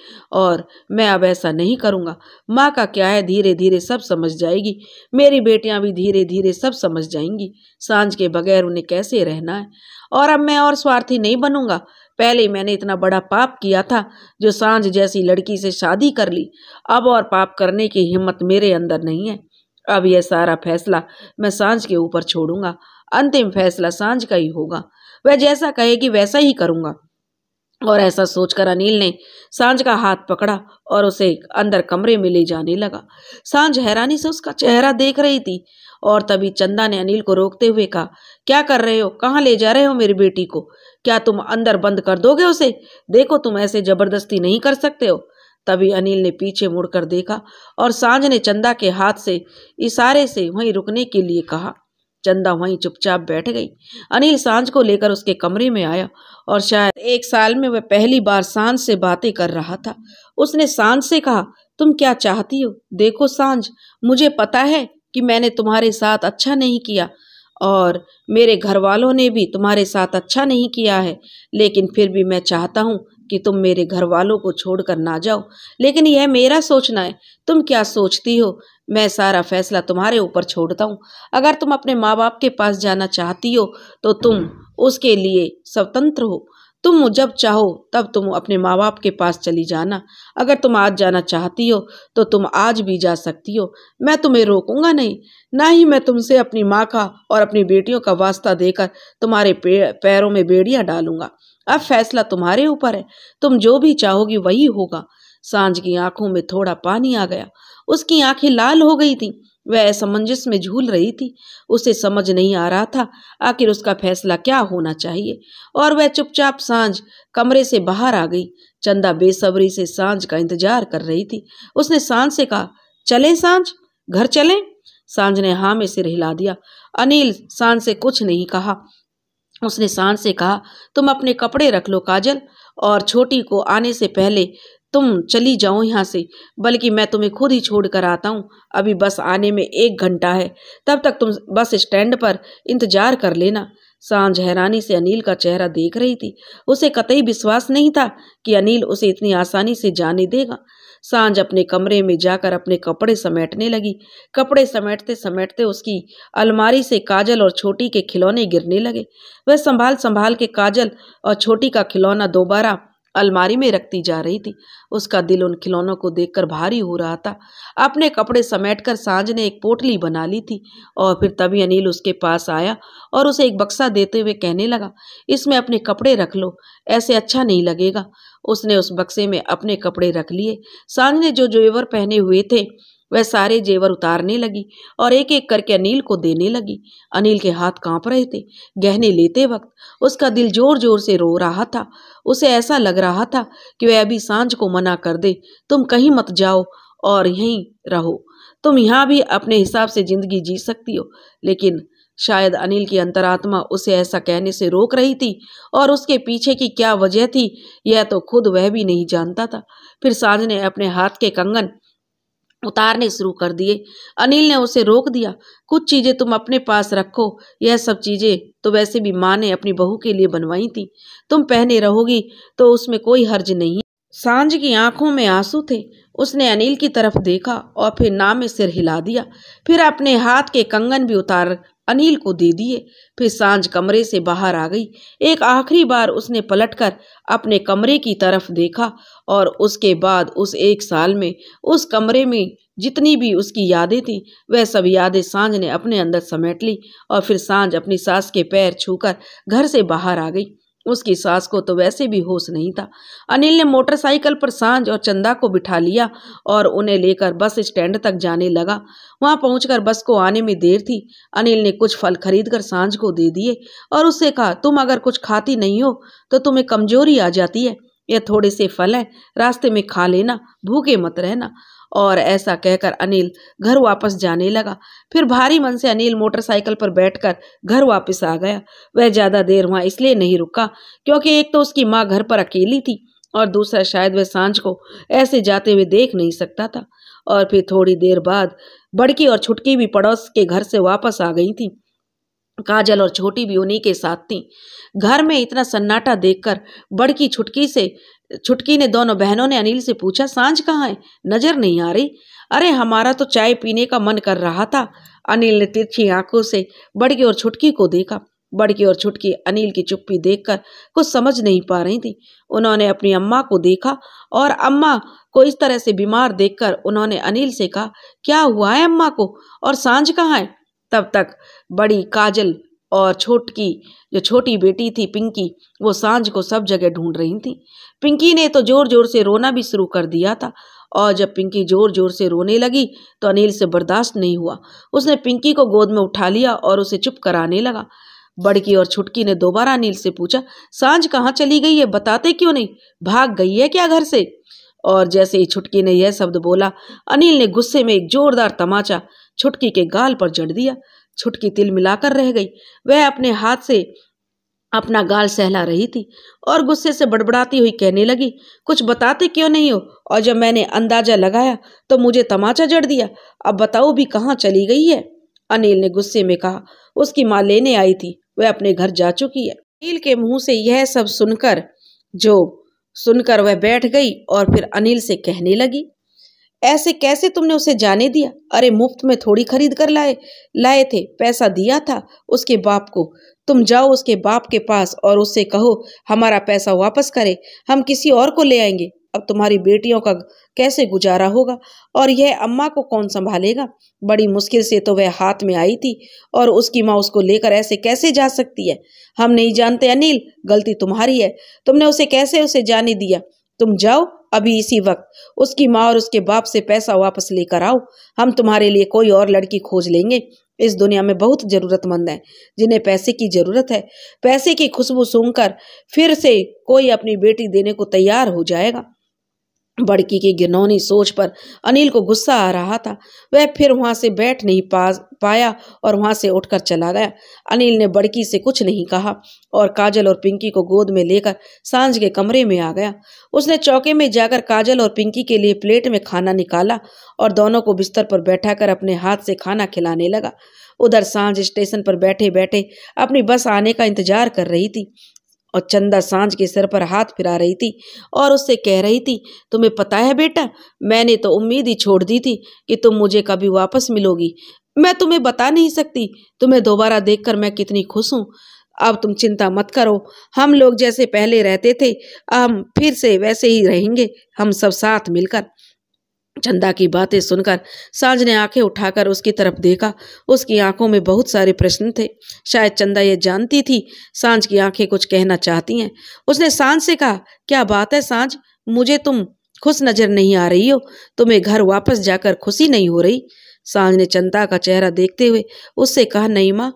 और मैं अब ऐसा नहीं करूँगा माँ का क्या है धीरे धीरे सब समझ जाएगी मेरी बेटियाँ भी धीरे धीरे सब समझ जाएंगी सांझ के बगैर उन्हें कैसे रहना है और अब मैं और स्वार्थी नहीं बनूंगा पहले मैंने इतना बड़ा पाप किया था जो सांझ जैसी लड़की से शादी कर ली अब और पाप करने की हिम्मत मेरे अंदर नहीं है अब यह सारा फैसला मैं सांझ के ऊपर छोड़ूंगा अंतिम फैसला सांझ का ही होगा वह जैसा कहेगी वैसा ही करूंगा और ऐसा सोचकर अनिल ने सांझ का हाथ पकड़ा और उसे अंदर कमरे में ले जाने लगा सांझ हैरानी से उसका चेहरा देख रही थी और तभी चंदा ने अनिल को रोकते हुए कहा क्या कर रहे हो कहाँ ले जा रहे हो मेरी बेटी को क्या तुम अंदर बंद कर दोगे उसे देखो तुम ऐसे जबरदस्ती नहीं कर सकते हो तभी अनिल ने पीछे मुड़कर देखा और सांझ ने चंदा के हाथ से इशारे से वहीं रुकने के लिए कहा चंदा वहीं चुपचाप बैठ गई अनिल सांझ को लेकर उसके कमरे में आया और शायद एक साल में वह पहली बार सांझ से बातें कर रहा था उसने सांझ से कहा तुम क्या चाहती हो देखो सांझ मुझे पता है कि मैंने तुम्हारे साथ अच्छा नहीं किया और मेरे घर वालों ने भी तुम्हारे साथ अच्छा नहीं किया है लेकिन फिर भी मैं चाहता हूँ कि तुम मेरे घर वालों को छोड़कर ना जाओ लेकिन यह मेरा सोचना है तुम क्या सोचती हो मैं सारा फैसला तुम्हारे ऊपर छोड़ता हूँ अगर तुम अपने माँ बाप के पास जाना चाहती हो तो तुम उसके लिए स्वतंत्र हो तुम जब चाहो तब तुम अपने माँ बाप के पास चली जाना अगर तुम आज जाना चाहती हो तो तुम आज भी जा सकती हो मैं तुम्हें रोकूंगा नहीं ना ही मैं तुमसे अपनी माँ का और अपनी बेटियों का वास्ता देकर तुम्हारे पैरों में बेड़ियाँ डालूंगा अब फैसला तुम्हारे ऊपर है तुम जो भी चाहोगी वही होगा सांझ की आंखों में थोड़ा पानी आ गया उसकी आंखें लाल हो गई थी वह असमंजस में झूल रही थी उसे समझ नहीं आ रहा था आखिर उसका फैसला क्या होना चाहिए और वह चुपचाप सांझ कमरे से बाहर आ गई चंदा बेसब्री से सांझ का इंतजार कर रही थी उसने सांझ से कहा चलें सांझ घर चलें सांझ ने हाँ में सिर हिला दिया अनिल सांझ से कुछ नहीं कहा उसने सांझ से कहा तुम अपने कपड़े रख लो काजल और छोटी को आने से पहले तुम चली जाओ यहाँ से बल्कि मैं तुम्हें खुद ही छोड़ कर आता हूँ अभी बस आने में एक घंटा है तब तक तुम बस स्टैंड पर इंतजार कर लेना सांझ हैरानी से अनिल का चेहरा देख रही थी उसे कतई विश्वास नहीं था कि अनिल उसे इतनी आसानी से जाने देगा सांझ अपने कमरे में जाकर अपने कपड़े समेटने लगी कपड़े समेटते समेटते उसकी अलमारी से काजल और छोटी के खिलौने गिरने लगे वह संभाल संभाल के काजल और छोटी का खिलौना दोबारा अलमारी में रखती जा रही थी उसका दिल उन खिलौनों को देखकर भारी हो रहा था अपने कपड़े समेटकर सांझ ने एक पोटली बना ली थी और फिर तभी अनिल उसके पास आया और उसे एक बक्सा देते हुए कहने लगा इसमें अपने कपड़े रख लो ऐसे अच्छा नहीं लगेगा उसने उस बक्से में अपने कपड़े रख लिए सांझ ने जो जेवर पहने हुए थे वह सारे जेवर उतारने लगी और एक एक करके अनिल को देने लगी अनिल के हाथ कांप रहे थे गहने लेते वक्त उसका दिल जोर जोर से रो रहा था उसे ऐसा लग रहा था कि वह अभी सांझ को मना कर दे तुम कहीं मत जाओ और यहीं रहो तुम यहाँ भी अपने हिसाब से जिंदगी जी सकती हो लेकिन शायद अनिल की अंतरात्मा उसे ऐसा कहने से रोक रही थी और उसके पीछे की क्या वजह थी यह तो खुद वह भी नहीं जानता था फिर सांझ ने अपने हाथ के कंगन उतारने शुरू कर दिए अनिल ने उसे रोक दिया कुछ चीज़ें तुम अपने पास रखो यह सब चीज़ें तो वैसे भी माँ ने अपनी बहू के लिए बनवाई थी तुम पहने रहोगी तो उसमें कोई हर्ज नहीं सांझ की आंखों में आंसू थे उसने अनिल की तरफ देखा और फिर नाम में सिर हिला दिया फिर अपने हाथ के कंगन भी उतार अनिल को दे दिए फिर सांझ कमरे से बाहर आ गई एक आखिरी बार उसने पलटकर अपने कमरे की तरफ देखा और उसके बाद उस एक साल में उस कमरे में जितनी भी उसकी यादें थीं वह सब यादें सांझ ने अपने अंदर समेट ली और फिर सांझ अपनी सास के पैर छूकर घर से बाहर आ गई उसकी सास को तो वैसे भी होश नहीं था अनिल ने मोटरसाइकिल पर सांझ और चंदा को बिठा लिया और उन्हें लेकर बस स्टैंड तक जाने लगा वहां पहुंचकर बस को आने में देर थी अनिल ने कुछ फल खरीद कर सांझ को दे दिए और उससे कहा तुम अगर कुछ खाती नहीं हो तो तुम्हें कमजोरी आ जाती है यह थोड़े से फल हैं रास्ते में खा लेना भूखे मत रहना और ऐसा कहकर अनिल घर वापस जाने लगा फिर भारी मन से अनिल मोटरसाइकिल पर बैठकर घर वापस आ गया वह ज़्यादा देर वहाँ इसलिए नहीं रुका क्योंकि एक तो उसकी माँ घर पर अकेली थी और दूसरा शायद वह सांझ को ऐसे जाते हुए देख नहीं सकता था और फिर थोड़ी देर बाद बड़की और छुटकी भी पड़ोस के घर से वापस आ गई थी काजल और छोटी भी उन्हीं के साथ थी घर में इतना सन्नाटा देखकर बड़की छुटकी से छुटकी ने दोनों बहनों ने अनिल से पूछा सांझ कहाँ है नजर नहीं आ रही अरे हमारा तो चाय पीने का मन कर रहा था अनिल ने तिरछी आंखों से बड़की और छुटकी को देखा बड़की और छुटकी अनिल की चुप्पी देखकर कुछ समझ नहीं पा रही थी उन्होंने अपनी अम्मा को देखा और अम्मा को इस तरह से बीमार देखकर उन्होंने अनिल से कहा क्या हुआ है अम्मा को और सांझ कहाँ है तब तक बड़ी काजल और छोट की जो छोटी बेटी थी पिंकी वो सांझ को सब जगह ढूंढ रही थी पिंकी ने तो ज़ोर ज़ोर से रोना भी शुरू कर दिया था और जब पिंकी ज़ोर ज़ोर से रोने लगी तो अनिल से बर्दाश्त नहीं हुआ उसने पिंकी को गोद में उठा लिया और उसे चुप कराने लगा बड़की और छुटकी ने दोबारा अनिल से पूछा सांझ कहाँ चली गई है बताते क्यों नहीं भाग गई है क्या घर से और जैसे ही छुटकी ने यह शब्द बोला अनिल ने गुस्से में एक जोरदार तमाचा छुटकी के गाल पर जड़ दिया छुटकी तिल मिलाकर रह गई वह अपने हाथ से अपना गाल सहला रही थी और गुस्से से बड़बड़ाती हुई कहने लगी कुछ बताते क्यों नहीं हो और जब मैंने अंदाजा लगाया तो मुझे तमाचा जड़ दिया अब बताओ भी कहाँ चली गई है अनिल ने गुस्से में कहा उसकी माँ लेने आई थी वह अपने घर जा चुकी है अनिल के मुंह से यह सब सुनकर जो सुनकर वह बैठ गई और फिर अनिल से कहने लगी ऐसे कैसे तुमने उसे जाने दिया अरे मुफ्त में थोड़ी खरीद कर लाए लाए थे पैसा दिया था उसके बाप को तुम जाओ उसके बाप के पास और उससे कहो हमारा पैसा वापस करे हम किसी और को ले आएंगे अब तुम्हारी बेटियों का कैसे गुजारा होगा और यह अम्मा को कौन संभालेगा बड़ी मुश्किल से तो वह हाथ में आई थी और उसकी माँ उसको लेकर ऐसे कैसे जा सकती है हम नहीं जानते अनिल गलती तुम्हारी है तुमने उसे कैसे उसे जाने दिया तुम जाओ अभी इसी वक्त उसकी माँ और उसके बाप से पैसा वापस लेकर आओ हम तुम्हारे लिए कोई और लड़की खोज लेंगे इस दुनिया में बहुत ज़रूरतमंद हैं जिन्हें पैसे की ज़रूरत है पैसे की खुशबू सूंघकर फिर से कोई अपनी बेटी देने को तैयार हो जाएगा बड़की की गिनौनी सोच पर अनिल को गुस्सा आ रहा था वह फिर वहाँ से बैठ नहीं पा पाया और वहाँ से उठकर चला गया अनिल ने बड़की से कुछ नहीं कहा और काजल और पिंकी को गोद में लेकर सांझ के कमरे में आ गया उसने चौके में जाकर काजल और पिंकी के लिए प्लेट में खाना निकाला और दोनों को बिस्तर पर बैठाकर अपने हाथ से खाना खिलाने लगा उधर सांझ स्टेशन पर बैठे बैठे अपनी बस आने का इंतजार कर रही थी और चंदा सांझ के सिर पर हाथ फिरा रही थी और उससे कह रही थी तुम्हें पता है बेटा मैंने तो उम्मीद ही छोड़ दी थी कि तुम मुझे कभी वापस मिलोगी मैं तुम्हें बता नहीं सकती तुम्हें दोबारा देखकर मैं कितनी खुश हूँ अब तुम चिंता मत करो हम लोग जैसे पहले रहते थे हम फिर से वैसे ही रहेंगे हम सब साथ मिलकर चंदा की बातें सुनकर सांझ ने आंखें उठाकर उसकी तरफ देखा उसकी आंखों में बहुत सारे प्रश्न थे शायद चंदा यह जानती थी सांझ की आंखें कुछ कहना चाहती हैं उसने सांझ से कहा क्या बात है सांझ मुझे तुम खुश नजर नहीं आ रही हो तुम्हें घर वापस जाकर खुशी नहीं हो रही सांझ ने चंदा का चेहरा देखते हुए उससे कहा नहीं माँ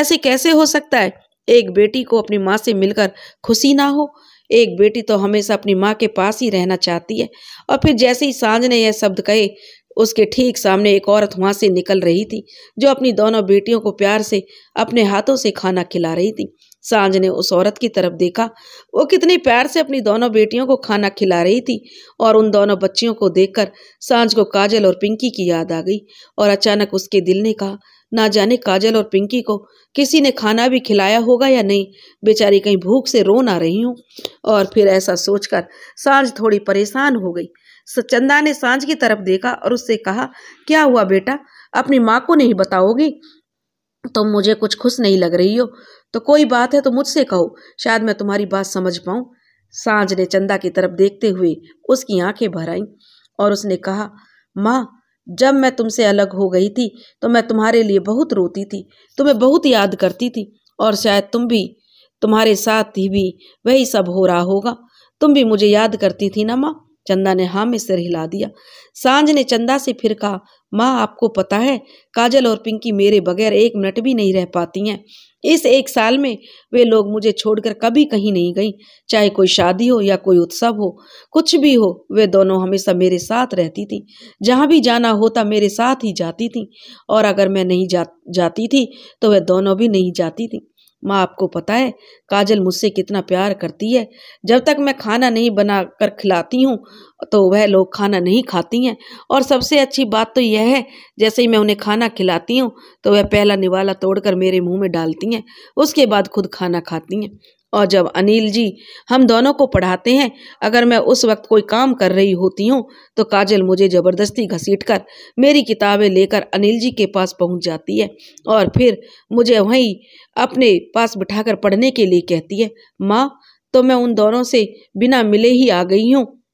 ऐसे कैसे हो सकता है एक बेटी को अपनी माँ से मिलकर खुशी ना हो एक बेटी तो हमेशा अपनी माँ के पास ही रहना चाहती है और फिर जैसे ही सांझ ने यह शब्द कहे उसके ठीक सामने एक औरत वहाँ से निकल रही थी जो अपनी दोनों बेटियों को प्यार से अपने हाथों से खाना खिला रही थी सांझ ने उस औरत की तरफ देखा वो कितने प्यार से अपनी दोनों बेटियों को खाना खिला रही थी और उन दोनों बच्चियों को देखकर सांझ को काजल और पिंकी की याद आ गई और अचानक उसके दिल ने कहा ना जाने काजल और पिंकी को किसी ने खाना भी खिलाया होगा या नहीं बेचारी कहीं भूख से रो ना रही हूँ और फिर ऐसा सोचकर सांझ थोड़ी परेशान हो गई चंदा ने सांझ की तरफ देखा और उससे कहा क्या हुआ बेटा अपनी माँ को नहीं बताओगी तुम तो मुझे कुछ खुश नहीं लग रही हो तो कोई बात है तो मुझसे कहो शायद मैं तुम्हारी बात समझ पाऊँ सांझ ने चंदा की तरफ देखते हुए उसकी आंखें भर आईं और उसने कहा माँ जब मैं तुमसे अलग हो गई थी तो मैं तुम्हारे लिए बहुत रोती थी तुम्हें बहुत याद करती थी और शायद तुम भी तुम्हारे साथ ही भी वही सब हो रहा होगा तुम भी मुझे याद करती थी ना माँ चंदा ने हाँ में सिर हिला दिया सांझ ने चंदा से फिर कहा माँ आपको पता है काजल और पिंकी मेरे बगैर एक मिनट भी नहीं रह पाती हैं इस एक साल में वे लोग मुझे छोड़कर कभी कहीं नहीं गई चाहे कोई शादी हो या कोई उत्सव हो कुछ भी हो वे दोनों हमेशा मेरे साथ रहती थी जहाँ भी जाना होता मेरे साथ ही जाती थीं और अगर मैं नहीं जा जाती थी तो वे दोनों भी नहीं जाती थी माँ आपको पता है काजल मुझसे कितना प्यार करती है जब तक मैं खाना नहीं बना कर खिलाती हूँ तो वह लोग खाना नहीं खाती हैं और सबसे अच्छी बात तो यह है जैसे ही मैं उन्हें खाना खिलाती हूँ तो वह पहला निवाला तोड़कर मेरे मुंह में डालती हैं उसके बाद खुद खाना खाती हैं और जब अनिल जी हम दोनों को पढ़ाते हैं अगर मैं उस वक्त कोई काम कर रही होती हूँ तो काजल मुझे ज़बरदस्ती घसीटकर मेरी किताबें लेकर अनिल जी के पास पहुँच जाती है और फिर मुझे वहीं अपने पास बिठाकर पढ़ने के लिए कहती है माँ तो मैं उन दोनों से बिना मिले ही आ गई हूँ